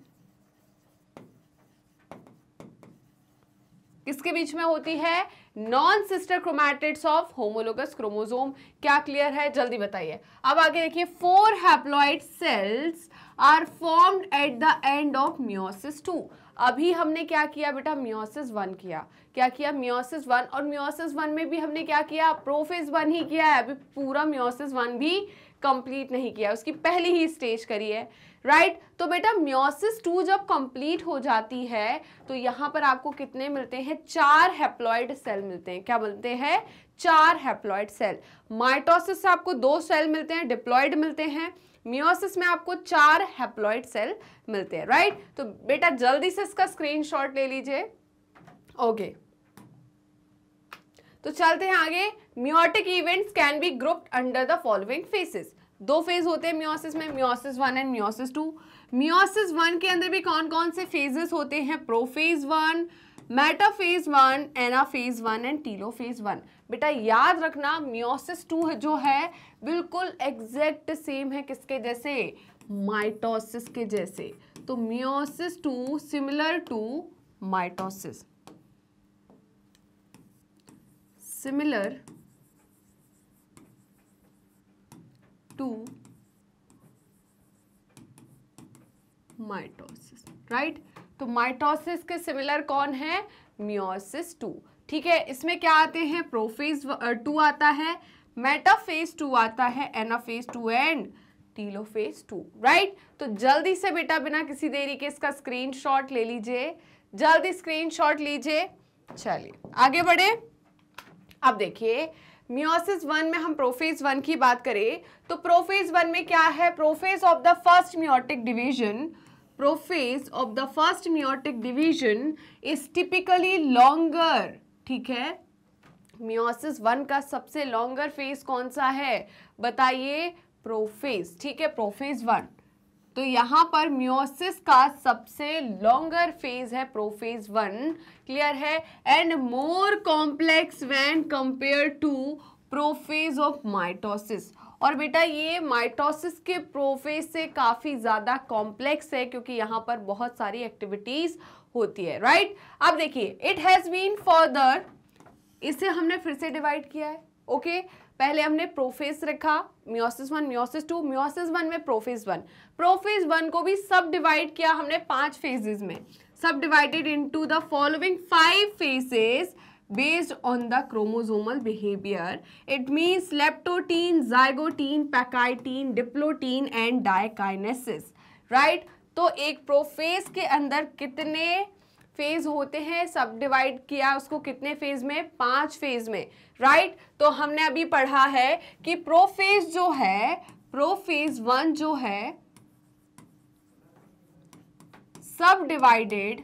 Speaker 1: किसके बीच में होती है non sister chromatids of homologous chromosome क्या क्लियर है जल्दी बताइए अब आगे देखिए four haploid cells are formed at the end of meiosis two अभी हमने क्या किया बेटा म्योसिस वन किया क्या किया म्योसिस वन और म्योसिस वन में भी हमने क्या किया प्रोफेज वन ही किया है अभी पूरा म्योसिस वन भी कंप्लीट नहीं किया उसकी पहली ही स्टेज करी है राइट right? तो बेटा म्योसिस टू जब कंप्लीट हो जाती है तो यहाँ पर आपको कितने मिलते हैं चार हेप्लॉयड सेल मिलते हैं क्या मिलते हैं चार हेप्लॉयड सेल माइटोसिस से आपको दो सेल मिलते हैं डिप्लॉइड मिलते हैं मियोसिस में आपको चार हेप्लॉइड सेल मिलते हैं राइट तो बेटा जल्दी से इसका स्क्रीनशॉट ले लीजिए ओके तो चलते हैं आगे meiotic events can be grouped under the following phases दो फेज होते हैं म्योसिस में meiosis one and meiosis two meiosis one के अंदर भी कौन कौन से फेजेस होते हैं prophase one metaphase one anaphase one and telophase one बेटा याद रखना म्योसिस टू जो है बिल्कुल एग्जैक्ट सेम है किसके जैसे माइटोसिस के जैसे तो meiosis two similar to mitosis similar to mitosis right तो माइटोसिस के सिमिलर कौन है मियोसिस टू ठीक है इसमें क्या आते हैं प्रोफेज टू आता है मेटाफेज टू आता है anaphase two and telophase two right तो जल्दी से बेटा बिना किसी देरी के इसका स्क्रीनशॉट ले लीजिए जल्दी शॉट लीजिए चलिए आगे बढ़े अब देखिए म्योसिस वन में हम प्रोफेज वन की बात करें तो प्रोफेज वन में क्या है prophase of the first meiotic division prophase of the first meiotic division is typically longer ठीक है मियोसिस वन का सबसे लॉन्गर फेज कौन सा है बताइए प्रोफेज ठीक है प्रोफेज वन तो यहाँ पर म्योसिस का सबसे लॉन्गर फेज है प्रोफेज वन क्लियर है and more complex than compare to prophase of mitosis और बेटा ये माइटोसिस के प्रोफेस से काफ़ी ज़्यादा कॉम्प्लेक्स है क्योंकि यहाँ पर बहुत सारी एक्टिविटीज़ होती है राइट अब देखिए इट हैज़ बीन फर्दर इसे हमने फिर से डिवाइड किया है ओके okay? पहले हमने प्रोफेस रखा meiosis one meiosis two meiosis one में प्रोफेस वन प्रोफेस वन को भी सब डिवाइड किया हमने पांच फेजेस में सब divided into the following five phases based on the chromosomal behavior. It means leptotene, zygotene, pachytene, diplotene and dikinesis. Right? तो एक प्रोफेज के अंदर कितने फेज होते हैं सब डिवाइड किया उसको कितने फेज में पांच फेज में राइट right? तो हमने अभी पढ़ा है कि प्रोफेज जो है प्रोफेज वन जो है सब डिवाइडेड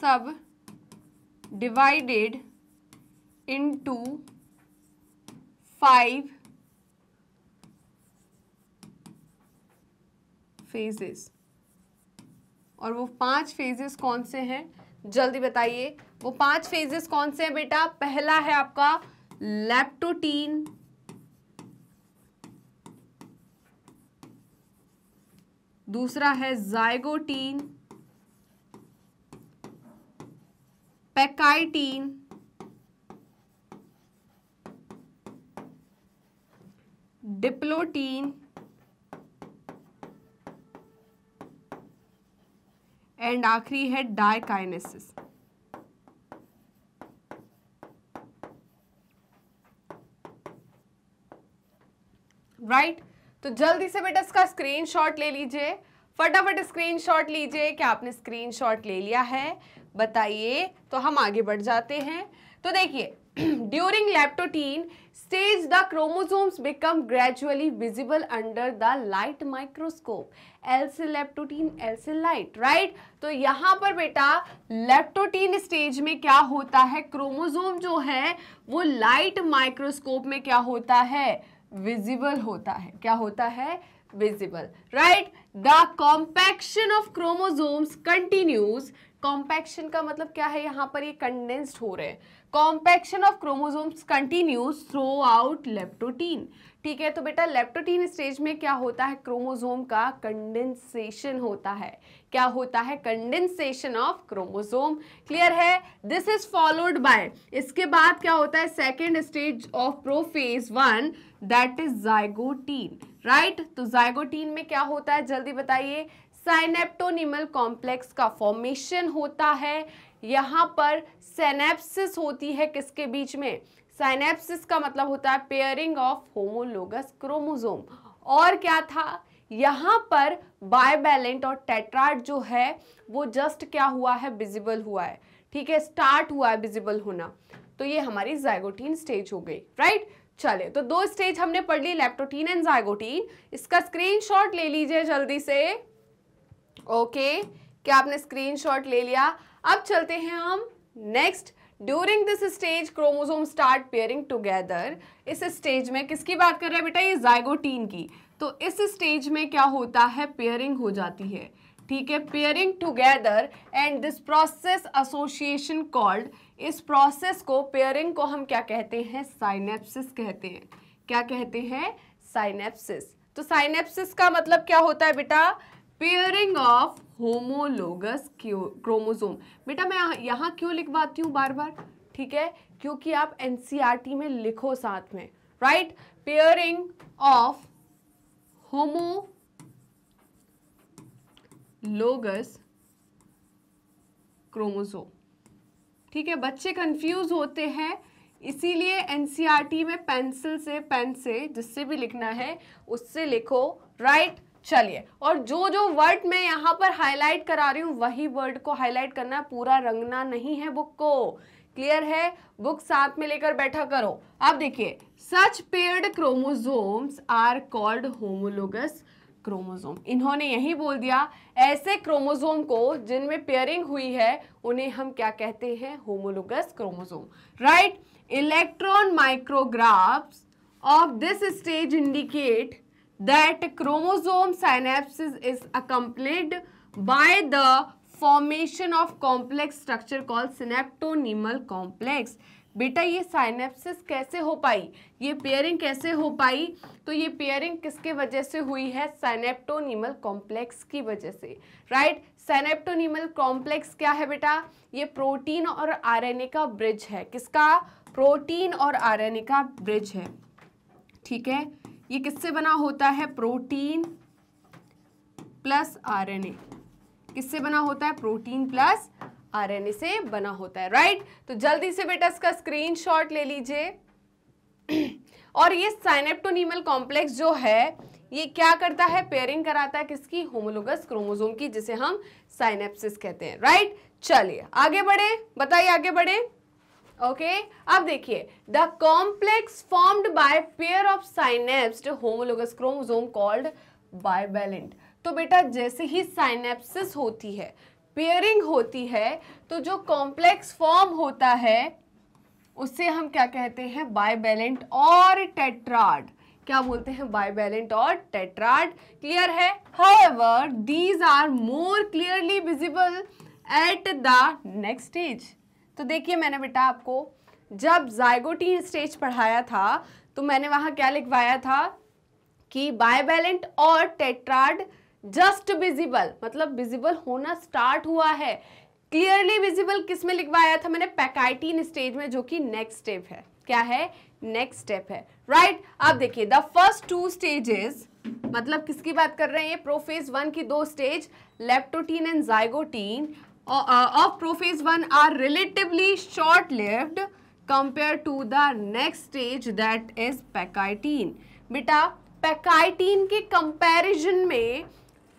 Speaker 1: सब डिवाइडेड इनटू फाइव फेजेस और वो पांच फेजेस कौन से हैं जल्दी बताइए वो पांच फेजेस कौन से हैं बेटा पहला है आपका लैप्टोटीन दूसरा है जायगोटीन पैकाइटीन डिप्लोटीन एंड आखिरी है डायकाइनेसिस राइट right? तो जल्दी से बेटा इसका स्क्रीनशॉट ले लीजिए फटाफट स्क्रीनशॉट लीजिए कि आपने स्क्रीनशॉट ले लिया है बताइए तो हम आगे बढ़ जाते हैं तो देखिए during leptotene stage the chromosomes become gradually visible under the light microscope एलसे लेप्टोटीन एलसे लाइट राइट तो यहां पर बेटा लेप्टोटीन स्टेज में क्या होता है क्रोमोजोम जो है वो लाइट माइक्रोस्कोप में क्या होता है विजिबल होता है क्या होता है visible right the compaction of chromosomes continues compaction का मतलब क्या है यहाँ पर ये कंडेंस्ड हो रहे हैं compaction of chromosomes continues throughout leptotene ठीक है तो बेटा लेप्टोटीन स्टेज में क्या होता है क्रोमोजोम का कंडेंसेशन होता है क्या होता है कंडेंसेशन ऑफ क्रोमोजोम क्लियर है दिस इज फॉलोड बाय इसके बाद क्या होता है second stage of prophase one that is zygotene right तो जाइगोटीन में क्या होता है जल्दी बताइए साइनेप्टोनिमल कॉम्प्लेक्स का फॉर्मेशन होता है यहाँ पर सेनेप्सिस होती है किसके बीच में साइनेप्सिस का मतलब होता है पेयरिंग ऑफ होमोलोगस क्रोमोजोम और क्या था यहाँ पर बायबैलेंट और टेट्राड जो है वो जस्ट क्या हुआ है विजिबल हुआ है ठीक है स्टार्ट हुआ है विजिबल होना तो ये हमारी जायगोटीन स्टेज हो गई राइट चले तो दो स्टेज हमने पढ़ ली लैप्टोटीन एंड जायगोटीन इसका स्क्रीनशॉट ले लीजिए जल्दी से ओके क्या आपने स्क्रीनशॉट ले लिया अब चलते हैं हम next during this stage chromosome start pairing together इस स्टेज में किसकी बात कर रहे हैं बेटा ये जाइगोटीन की तो इस स्टेज में क्या होता है पेयरिंग हो जाती है ठीक है pairing together and this process association called इस प्रोसेस को पेयरिंग को हम क्या कहते हैं साइनेप्सिस कहते हैं क्या कहते हैं साइनेप्सिस तो साइनेप्सिस का मतलब क्या होता है बेटा पेयरिंग ऑफ होमोलोगस क्रोमोजोम बेटा मैं यहाँ क्यों लिखवाती हूँ बार बार ठीक है क्योंकि आप एन e में लिखो साथ में right pairing of homologous chromosome ठीक है बच्चे कंफ्यूज होते हैं इसीलिए एनसीईआरटी e में पेंसिल से पेन से जिससे भी लिखना है उससे लिखो राइट right? चलिए और जो जो वर्ड मैं यहाँ पर हाईलाइट करा रही हूँ वही वर्ड को हाईलाइट करना पूरा रंगना नहीं है बुक को क्लियर है बुक साथ में लेकर बैठा करो अब देखिए such paired chromosomes are called homologous chromosome इन्होंने यही बोल दिया ऐसे क्रोमोजोम को जिनमें पेयरिंग हुई है उन्हें हम क्या कहते हैं homologous chromosome right electron micrographs of this stage indicate that chromosome synapses is accompanied by the formation of complex structure called synaptonemal complex बेटा ये साइनेप्सिस कैसे हो पाई ये पेयरिंग कैसे हो पाई तो ये पेयरिंग किसके वजह से हुई है साइनेप्टोनिमल कॉम्प्लेक्स की वजह से राइट साइनेप्टोनिमल कॉम्प्लेक्स क्या है बेटा ये प्रोटीन और आरएनए का ब्रिज है किसका प्रोटीन और आरएनए का ब्रिज है ठीक है ये किससे बना होता है प्रोटीन प्लस आरएनए किससे बना होता है प्रोटीन प्लस आरएनए से बना होता है राइट तो जल्दी से बेटा इसका स्क्रीनशॉट ले लीजिए और ये साइनेप्टोनिमल कॉम्प्लेक्स जो है ये क्या करता है पेयरिंग कराता है किसकी होमोलोगस क्रोमोजोम की जिसे हम साइनेप्सिस कहते हैं राइट चलिए आगे बढ़े बताइए आगे बढ़े ओके अब देखिए the complex formed by pair of synapsed homologous chromosome called bivalent तो बेटा जैसे ही साइनेप्सिस होती है पेयरिंग होती है तो जो कॉम्प्लेक्स फॉर्म होता है उससे हम क्या कहते हैं बायबेलेंट और टेट्राड क्या बोलते हैं बाइबेलेंट और टेट्राड क्लियर है however these are more clearly visible at the next stage तो देखिए मैंने बेटा आपको जब जायगोटीन स्टेज पढ़ाया था तो मैंने वहां क्या लिखवाया था कि बायबैलेंट और टेट्राड जस्ट विजिबल मतलब विजिबल होना स्टार्ट हुआ है क्लियरली विजिबल किस में लिखवाया था मैंने पैकाइटीन स्टेज में जो कि नेक्स्ट स्टेप है क्या है नेक्स्ट स्टेप है राइट right? आप देखिए द फर्स्ट टू स्टेजेस मतलब किसकी बात कर रहे हैं ये प्रोफेज वन की दो stage leptotene and zygotene of prophase one are relatively short lived compare to the next stage that is pachytene बेटा पैकाइटीन के कंपेरिजन में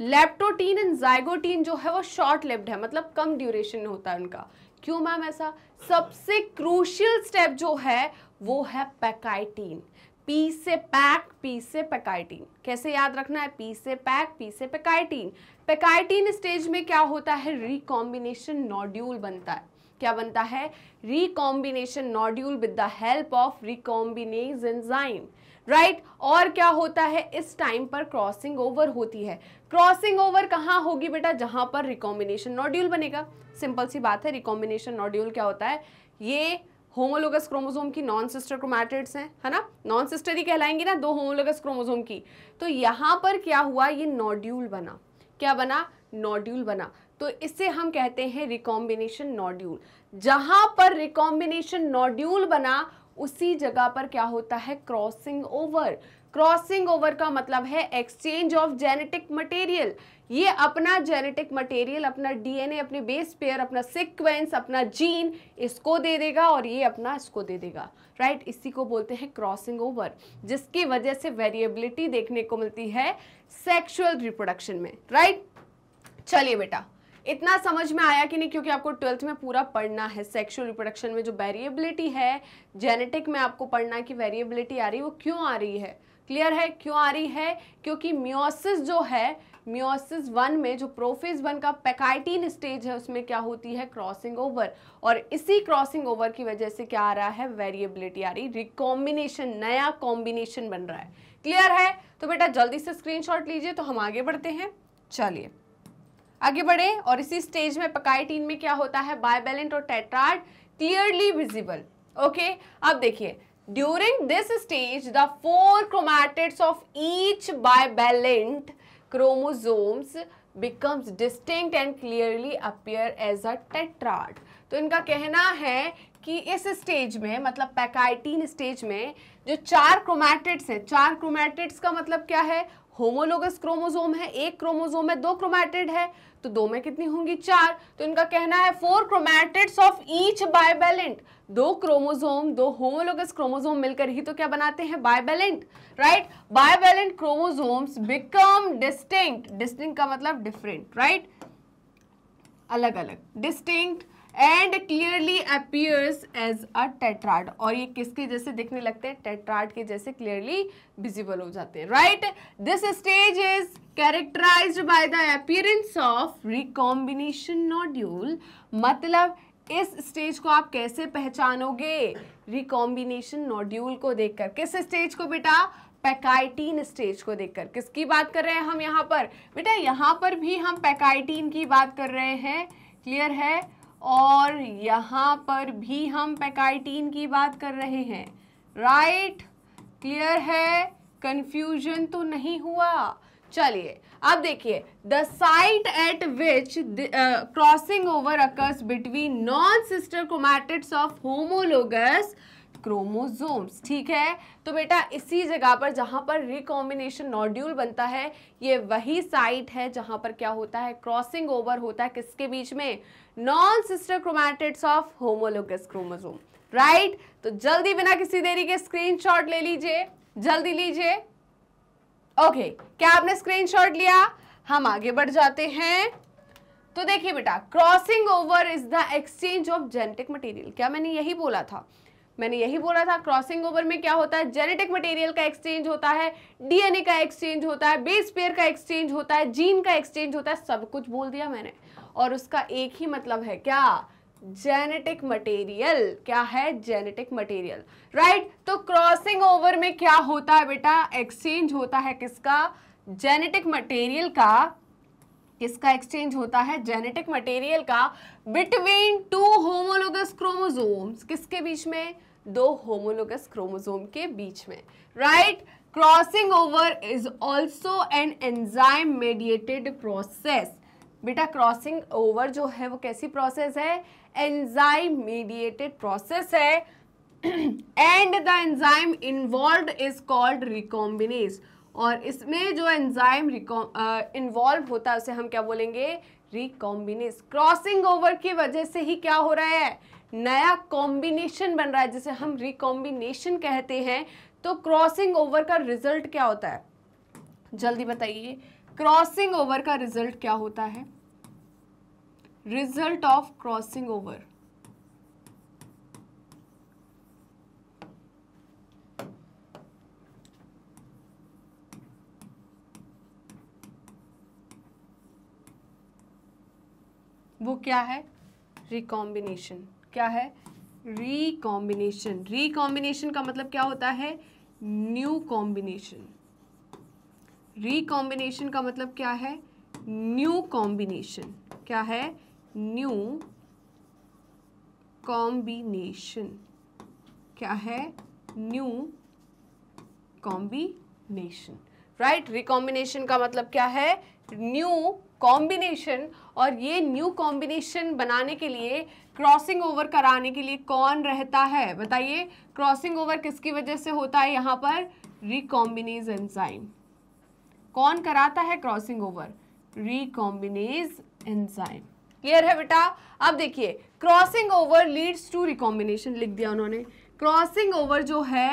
Speaker 1: लेप्टोटीन एंड जाइगोटीन जो है वो शॉर्ट लिव्ड है मतलब कम ड्यूरेशन होता है उनका क्यों मैम ऐसा सबसे क्रूशियल स्टेप जो है वो है पैकाइटीन पी से पैक पी से पैकाइटीन कैसे याद रखना है पी से पैक पी से पैकाइटीन पेकाइटिन स्टेज में क्या होता है रिकॉम्बिनेशन नॉड्यूल बनता है क्या बनता है recombination nodule with the help of recombinase enzyme right और क्या होता है इस टाइम पर क्रॉसिंग ओवर होती है क्रॉसिंग ओवर कहाँ होगी बेटा जहां पर रिकॉम्बिनेशन नॉड्यूल बनेगा सिंपल सी बात है रिकॉम्बिनेशन नॉड्यूल क्या होता है ये होमोलोगस क्रोमोसोम की नॉन सिस्टर क्रोमैटिड्स हैं है ना नॉन सिस्टर ही कहलाएंगी ना दो होमोलोगस क्रोमोसोम की तो यहाँ पर क्या हुआ ये नॉड्यूल बना क्या बना नॉड्यूल बना तो इसे हम कहते हैं रिकॉम्बिनेशन नॉड्यूल जहां पर रिकॉम्बिनेशन नॉड्यूल बना उसी जगह पर क्या होता है क्रॉसिंग ओवर क्रॉसिंग ओवर का मतलब है एक्सचेंज ऑफ जेनेटिक मटेरियल ये अपना जेनेटिक मटेरियल अपना डीएनए अपने बेस पेयर अपना सिक्वेंस अपना जीन इसको दे देगा और ये अपना इसको दे देगा राइट right? इसी को बोलते हैं क्रॉसिंग ओवर जिसकी वजह से वेरिएबिलिटी देखने को मिलती है सेक्सुअल रिप्रोडक्शन में राइट right? चलिए बेटा इतना समझ में आया कि नहीं क्योंकि आपको ट्वेल्थ में पूरा पढ़ना है सेक्सुअल रिप्रोडक्शन में जो वेरिएबिलिटी है जेनेटिक में आपको पढ़ना कि वेरिएबिलिटी आ रही है वो क्यों आ रही है क्लियर है क्यों आ रही है क्योंकि म्योसिस जो है म्योसिस वन में जो प्रोफेज वन का पैकाइटीन स्टेज है उसमें क्या होती है क्रॉसिंग ओवर और इसी क्रॉसिंग ओवर की वजह से क्या आ रहा है वेरिएबिलिटी आ रही रिकॉम्बिनेशन नया कॉम्बिनेशन बन रहा है क्लियर है तो बेटा जल्दी से स्क्रीन लीजिए तो हम आगे बढ़ते हैं चलिए आगे बढ़े और इसी स्टेज में पकाइटीन में क्या होता है बायबेलेंट और टेट्राड क्लियरली विजिबल ओके अब देखिए during this stage the four chromatids of each bivalent chromosomes becomes distinct and clearly appear as a tetrad तो इनका कहना है कि इस स्टेज में मतलब पैकाइटीन स्टेज में जो चार क्रोमैटिड्स हैं चार क्रोमैटिड्स का मतलब क्या है होमोलोगस क्रोमोजोम है एक क्रोमोजोम है दो क्रोमैटिड है तो दो में कितनी होंगी चार तो इनका कहना है four chromatids of each bivalent दो क्रोमोजोम दो होमोलोगस क्रोमोजोम मिलकर ही तो क्या बनाते हैं bivalent right bivalent chromosomes become distinct distinct का मतलब डिफरेंट राइट अलग अलग distinct and clearly appears as a tetrad और ये किसके जैसे दिखने लगते हैं टेट्राड के जैसे क्लियरली विजिबल हो जाते हैं right this stage is characterize by the appearance of recombination nodule मतलब इस स्टेज को आप कैसे पहचानोगे रिकॉम्बिनेशन नोड्यूल को देखकर किस स्टेज को बेटा पैकाइटीन स्टेज को देखकर किसकी बात कर रहे हैं हम यहाँ पर बेटा यहाँ पर भी हम पैकाइटीन की बात कर रहे हैं क्लियर है और यहाँ पर भी हम पैकाइटीन की बात कर रहे हैं राइट क्लियर है कंफ्यूजन तो नहीं हुआ चलिए अब देखिए the site at which crossing over occurs between non sister chromatids of homologous chromosomes ठीक है तो बेटा इसी जगह पर जहां पर रिकॉम्बिनेशन नॉड्यूल बनता है ये वही साइट है जहां पर क्या होता है क्रॉसिंग ओवर होता है किसके बीच में non sister chromatids of homologous chromosome right तो जल्दी बिना किसी देरी के स्क्रीनशॉट ले लीजिए जल्दी लीजिए ओके क्या आपने स्क्रीनशॉट लिया हम आगे बढ़ जाते हैं तो देखिए बेटा crossing over is the exchange of genetic material क्या मैंने यही बोला था मैंने यही बोला था क्रॉसिंग ओवर में क्या होता है जेनेटिक मटेरियल का एक्सचेंज होता है डीएनए का एक्सचेंज होता है बेस पेयर का एक्सचेंज होता है जीन का एक्सचेंज होता है सब कुछ बोल दिया मैंने और उसका एक ही मतलब है क्या जेनेटिक मटेरियल क्या है जेनेटिक मटेरियल राइट तो क्रॉसिंग ओवर में क्या होता है बेटा एक्सचेंज होता है किसका जेनेटिक मटेरियल का किसका एक्सचेंज होता है जेनेटिक मटेरियल का बिटवीन टू होमोलोगस क्रोमोजोम्स किसके बीच में दो होमोलोगस क्रोमोजोम के बीच में right crossing over is also an enzyme mediated process बेटा क्रॉसिंग ओवर जो है वो कैसी प्रोसेस है एंजाइम मेडिएटेड प्रोसेस है and the enzyme involve is called recombinase और इसमें जो एंजाइम इन्वॉल्व होता है उसे हम क्या बोलेंगे रिकॉम्बिनेस क्रॉसिंग ओवर की वजह से ही क्या हो रहा है नया कॉम्बिनेशन बन रहा है जिसे हम रिकॉम्बिनेशन कहते हैं तो क्रॉसिंग ओवर का रिजल्ट क्या होता है जल्दी बताइए क्रॉसिंग ओवर का रिजल्ट क्या होता है रिजल्ट ऑफ क्रॉसिंग ओवर वो क्या है रिकॉम्बिनेशन क्या है रिकॉम्बिनेशन रिकॉम्बिनेशन का मतलब क्या होता है न्यू कॉम्बिनेशन रिकॉम्बिनेशन का मतलब क्या है न्यू कॉम्बिनेशन क्या है न्यू कॉम्बिनेशन क्या है न्यू कॉम्बिनेशन राइट रिकॉम्बिनेशन का मतलब क्या है न्यू कॉम्बिनेशन और ये न्यू कॉम्बिनेशन बनाने के लिए क्रॉसिंग ओवर कराने के लिए कौन रहता है बताइए क्रॉसिंग ओवर किसकी वजह से होता है यहाँ पर रिकॉम्बिनेज एंजाइम कौन कराता है crossing over recombinase enzyme clear है बेटा अब देखिए crossing over leads to recombination लिख दिया उन्होंने क्रॉसिंग ओवर जो है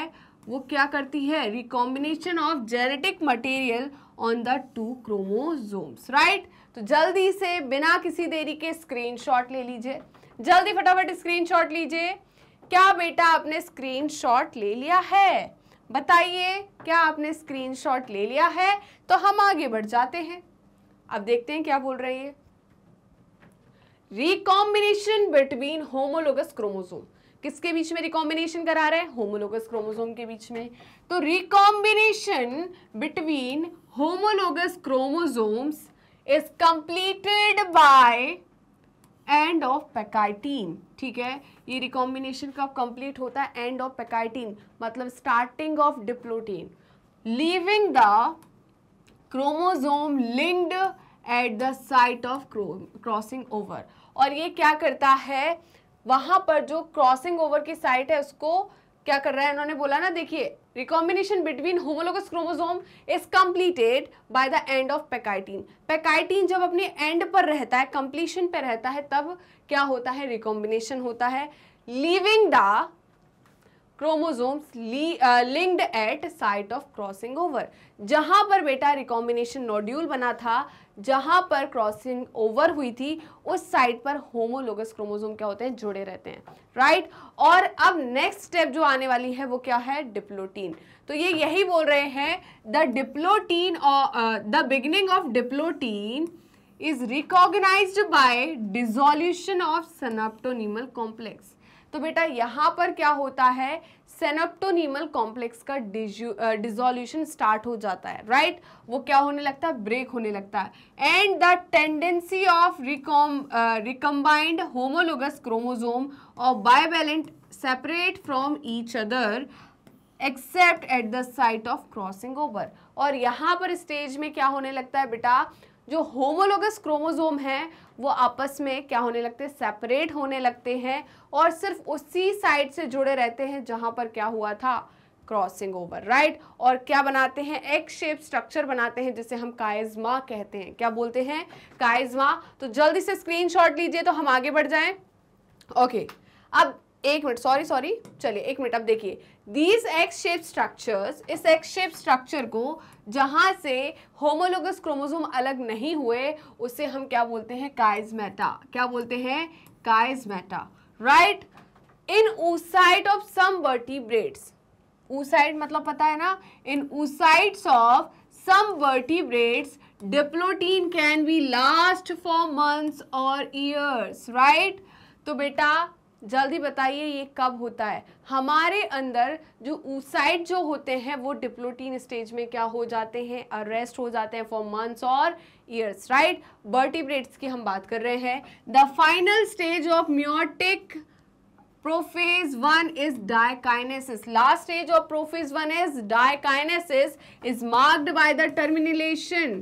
Speaker 1: वो क्या करती है recombination of genetic material on the two chromosomes right तो जल्दी से बिना किसी देरी के स्क्रीनशॉट ले लीजिए जल्दी फटाफट स्क्रीनशॉट लीजिए क्या बेटा आपने स्क्रीनशॉट ले लिया है बताइए क्या आपने स्क्रीनशॉट ले लिया है तो हम आगे बढ़ जाते हैं अब देखते हैं क्या बोल रही है रिकॉम्बिनेशन बिटवीन होमोलोगस क्रोमोसोम किसके बीच में रिकॉम्बिनेशन करा रहे हैं होमोलोगस क्रोमोसोम के बीच में तो recombination between homologous chromosomes is completed by end of pachytene ठीक है ये रिकॉम्बिनेशन कब कंप्लीट होता है एंड ऑफ पैकाइटीन मतलब starting of diplotene leaving the chromosome linked at the site of crossing over और ये क्या करता है वहां पर जो क्रॉसिंग ओवर की साइट है उसको क्या कर रहा है उन्होंने बोला ना देखिए recombination between homologous chromosome is completed by the end of pachytene pachytene जब अपने एंड पर रहता है कंप्लीशन पर रहता है तब क्या होता है रिकॉम्बिनेशन होता है leaving the chromosomes linked at site of crossing over जहां पर बेटा रिकॉम्बिनेशन नोड्यूल बना था जहां पर क्रॉसिंग ओवर हुई थी उस साइड पर होमोलोगस क्रोमोजोम क्या होते हैं जुड़े रहते हैं राइट और अब नेक्स्ट स्टेप जो आने वाली है वो क्या है डिप्लोटीन तो ये यही बोल रहे हैं द डिप्लोटीन और the beginning of diplotene is recognize by dissolution of synaptonemal complex तो बेटा यहाँ पर क्या होता है सेनोप्टोनीमल कॉम्प्लेक्स का डिजोल्यूशन स्टार्ट हो जाता है राइट right? वो क्या होने लगता है ब्रेक होने लगता है and the tendency of recom recombined homologous chromosome और bivalent separate from each other except at the site of crossing over और यहाँ पर स्टेज में क्या होने लगता है बेटा जो होमोलोगस क्रोमोजोम है वो आपस में क्या होने लगते हैं सेपरेट होने लगते हैं और सिर्फ उसी साइड से जुड़े रहते हैं जहाँ पर क्या हुआ था क्रॉसिंग ओवर राइट और क्या बनाते हैं एक शेप स्ट्रक्चर बनाते हैं जिसे हम कायजमा कहते हैं क्या बोलते हैं कायजमा तो जल्दी से स्क्रीन लीजिए तो हम आगे बढ़ जाए ओके okay. अब एक मिनट सॉरी सॉरी चलिए एक मिनट अब देखिए दीज एक्स शेप स्ट्रक्चर्स इस एक्स शेप स्ट्रक्चर को जहाँ से होमोलोगस क्रोमोसोम अलग नहीं हुए उसे हम क्या बोलते हैं काइजमेटा क्या बोलते हैं chiasmata right in oocyte of some vertebrates oocyte मतलब पता है ना in oocytes of vertebrates diplotene can be last for months और ईयर्स राइट तो बेटा जल्दी बताइए ये कब होता है हमारे अंदर जो ऊसाइड जो होते हैं वो डिप्लोटीन स्टेज में क्या हो जाते हैं अरेस्ट हो जाते हैं फॉर मंथ्स और ईयर्स राइट बर्टिब्रेट्स की हम बात कर रहे हैं the final stage of meiotic prophase one is diakinesis last stage of prophase one is diakinesis is marked by the termination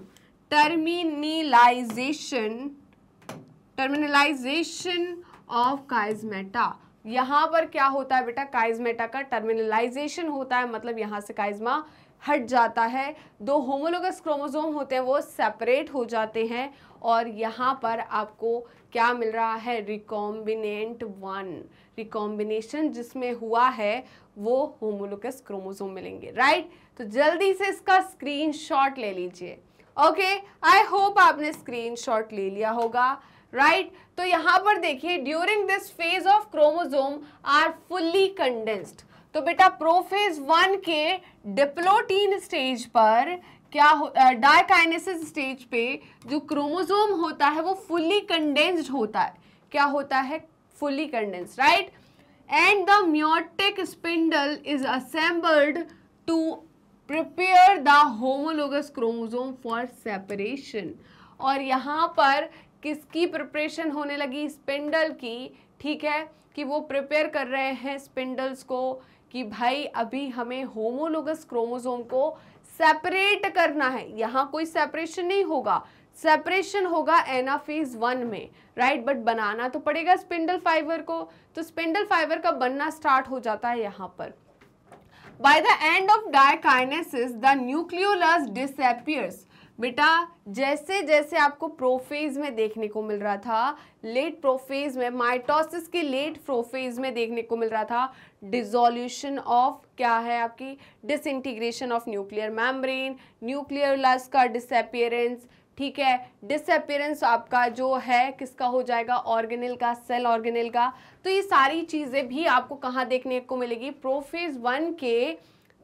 Speaker 1: terminalization terminalization of chiasmata यहाँ पर क्या होता है बेटा काइजमेटा का टर्मिनलाइजेशन होता है मतलब यहाँ से काइजमा हट जाता है दो होमोलोगस क्रोमोसोम होते हैं वो सेपरेट हो जाते हैं और यहाँ पर आपको क्या मिल रहा है रिकॉम्बिनेंट वन रिकॉम्बिनेशन जिसमें हुआ है वो होमोलोगस क्रोमोसोम मिलेंगे राइट तो जल्दी से इसका स्क्रीनशॉट ले लीजिए ओके आई होप आपने स्क्रीनशॉट ले लिया होगा राइट right? तो यहाँ पर देखिए during this phase of chromosome are fully condensed तो बेटा प्रोफेज वन के डिप्लोटीन स्टेज पर क्या डायकाइनेसिस स्टेज पे जो क्रोमोजोम होता है वो फुल्ली कंडेंस्ड होता है क्या होता है fully condensed right and the meiotic spindle is assembled to prepare the homologous chromosome for separation और यहाँ पर किसकी प्रिपरेशन होने लगी स्पिंडल की ठीक है कि वो प्रिपेयर कर रहे हैं स्पिंडल्स को कि भाई अभी हमें होमोलोगस क्रोमोजोम को सेपरेट करना है यहाँ कोई सेपरेशन नहीं होगा सेपरेशन होगा एना फेज वन में राइट बट बनाना तो पड़ेगा स्पिंडल फाइबर को तो स्पिंडल फाइबर का बनना स्टार्ट हो जाता है यहाँ पर by the end of diakinesis the nucleolus disappears बेटा जैसे जैसे आपको प्रोफेज में देखने को मिल रहा था लेट प्रोफेज में माइटोसिस के लेट प्रोफेज में देखने को मिल रहा था डिजोल्यूशन ऑफ क्या है आपकी disintegration of nuclear membrane nucleolus का डिसअपियरेंस ठीक है डिसअपियरेंस आपका जो है किसका हो जाएगा ऑर्गेनिल का सेल ऑर्गेनिल का तो ये सारी चीज़ें भी आपको कहाँ देखने को मिलेगी प्रोफेज वन के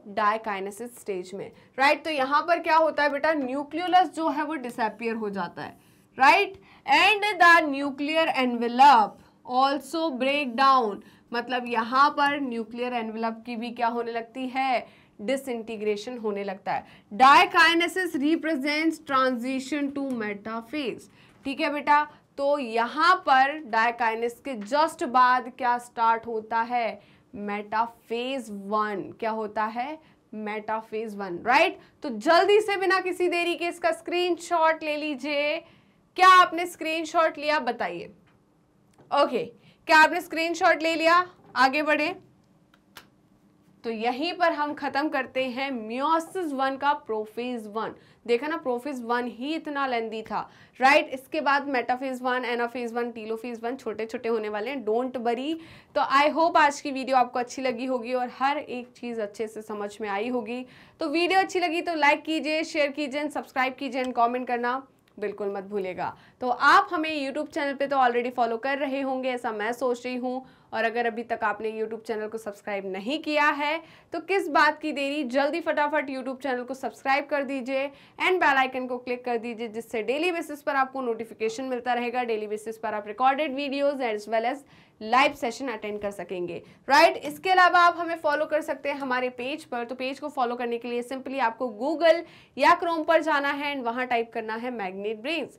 Speaker 1: डायकाइनेसिस स्टेज में राइट right? तो यहाँ पर क्या होता है बेटा न्यूक्लियोलस जो है वो डिसअपियर हो जाता है right and the nuclear envelope also break down मतलब यहाँ पर न्यूक्लियर एनवेलप की भी क्या होने लगती है डिसइंटीग्रेशन होने लगता है diakinesis represents transition to metaphase ठीक है बेटा तो यहाँ पर डायकाइनेस के जस्ट बाद क्या स्टार्ट होता है मेटाफेज वन क्या होता है मेटाफेज वन राइट तो जल्दी से बिना किसी देरी के इसका स्क्रीनशॉट ले लीजिए क्या आपने स्क्रीनशॉट लिया बताइए ओके okay. क्या आपने स्क्रीनशॉट ले लिया आगे बढ़े तो यहीं पर हम ख़त्म करते हैं म्योसिस वन का प्रोफेज वन देखा ना प्रोफेज वन ही इतना लेंदी था राइट right? इसके बाद metaphase one anaphase one telophase one छोटे छोटे होने वाले हैं डोंट बरी तो आई होप आज की वीडियो आपको अच्छी लगी होगी और हर एक चीज़ अच्छे से समझ में आई होगी तो वीडियो अच्छी लगी तो लाइक कीजिए शेयर कीजिए सब्सक्राइब कीजिए कॉमेंट करना बिल्कुल मत भूलेगा तो आप हमें यूट्यूब चैनल पे तो ऑलरेडी फॉलो कर रहे होंगे ऐसा मैं सोच रही हूँ और अगर अभी तक आपने यूट्यूब चैनल को सब्सक्राइब नहीं किया है तो किस बात की देरी जल्दी फटाफट यूट्यूब चैनल को सब्सक्राइब कर दीजिए एंड बेल आइकन को क्लिक कर दीजिए जिससे डेली बेसिस पर आपको नोटिफिकेशन मिलता रहेगा डेली बेसिस पर आप recorded videos as well as live session attend कर सकेंगे राइट right? इसके अलावा आप हमें फॉलो कर सकते हैं हमारे पेज पर तो पेज को फॉलो करने के लिए सिंपली आपको गूगल या क्रोम पर जाना है एंड वहाँ टाइप करना है मैग्नेट ब्रेन्स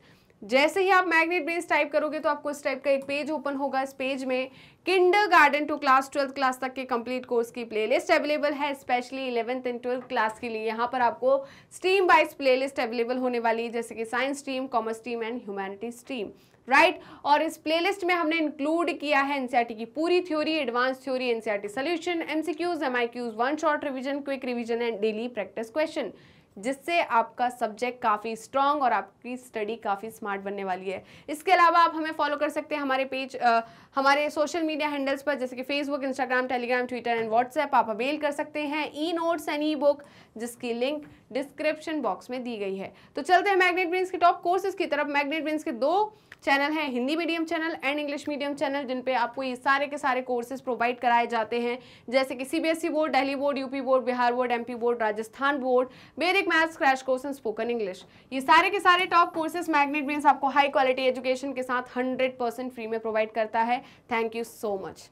Speaker 1: जैसे ही आप मैग्नेट बेस टाइप करोगे तो आपको इस टाइप का एक पेज ओपन होगा इस पेज में kindergarten to class twelfth class तक के कंप्लीट कोर्स की प्लेलिस्ट अवेलेबल है specially eleventh and twelfth class के लिए यहाँ पर आपको स्ट्रीम वाइज प्लेलिस्ट अवेलेबल होने वाली है जैसे कि science stream commerce stream and humanity stream right right? और इस प्लेलिस्ट में हमने इंक्लूड किया है एनसीईआरटी e की पूरी theory advance theory NCERT solution MCQs MIQs one short revision quick revision and daily practice question जिससे आपका सब्जेक्ट काफ़ी स्ट्रॉन्ग और आपकी स्टडी काफ़ी स्मार्ट बनने वाली है इसके अलावा आप हमें फॉलो कर सकते हैं हमारे पेज हमारे सोशल मीडिया हैंडल्स पर जैसे कि Facebook Instagram Telegram Twitter and WhatsApp आप अवेल कर सकते हैं e notes and e book जिसकी लिंक डिस्क्रिप्शन बॉक्स में दी गई है तो चलते हैं मैग्नेट ब्रिंस के टॉप कोर्सेज की तरफ मैग्नेट ब्रिंस के दो चैनल हैं Hindi medium channel and English medium channel जिन पे आपको ये सारे के सारे कोर्सेज प्रोवाइड कराए जाते हैं जैसे कि CBSE board Delhi board UP board Bihar board MP board Rajasthan board मेरे basic maths crash course and spoken English ये सारे के सारे टॉप कोर्सेज मैग्नेट मीन आपको हाई क्वालिटी एजुकेशन के साथ 100 परसेंट फ्री में प्रोवाइड करता है थैंक यू सो मच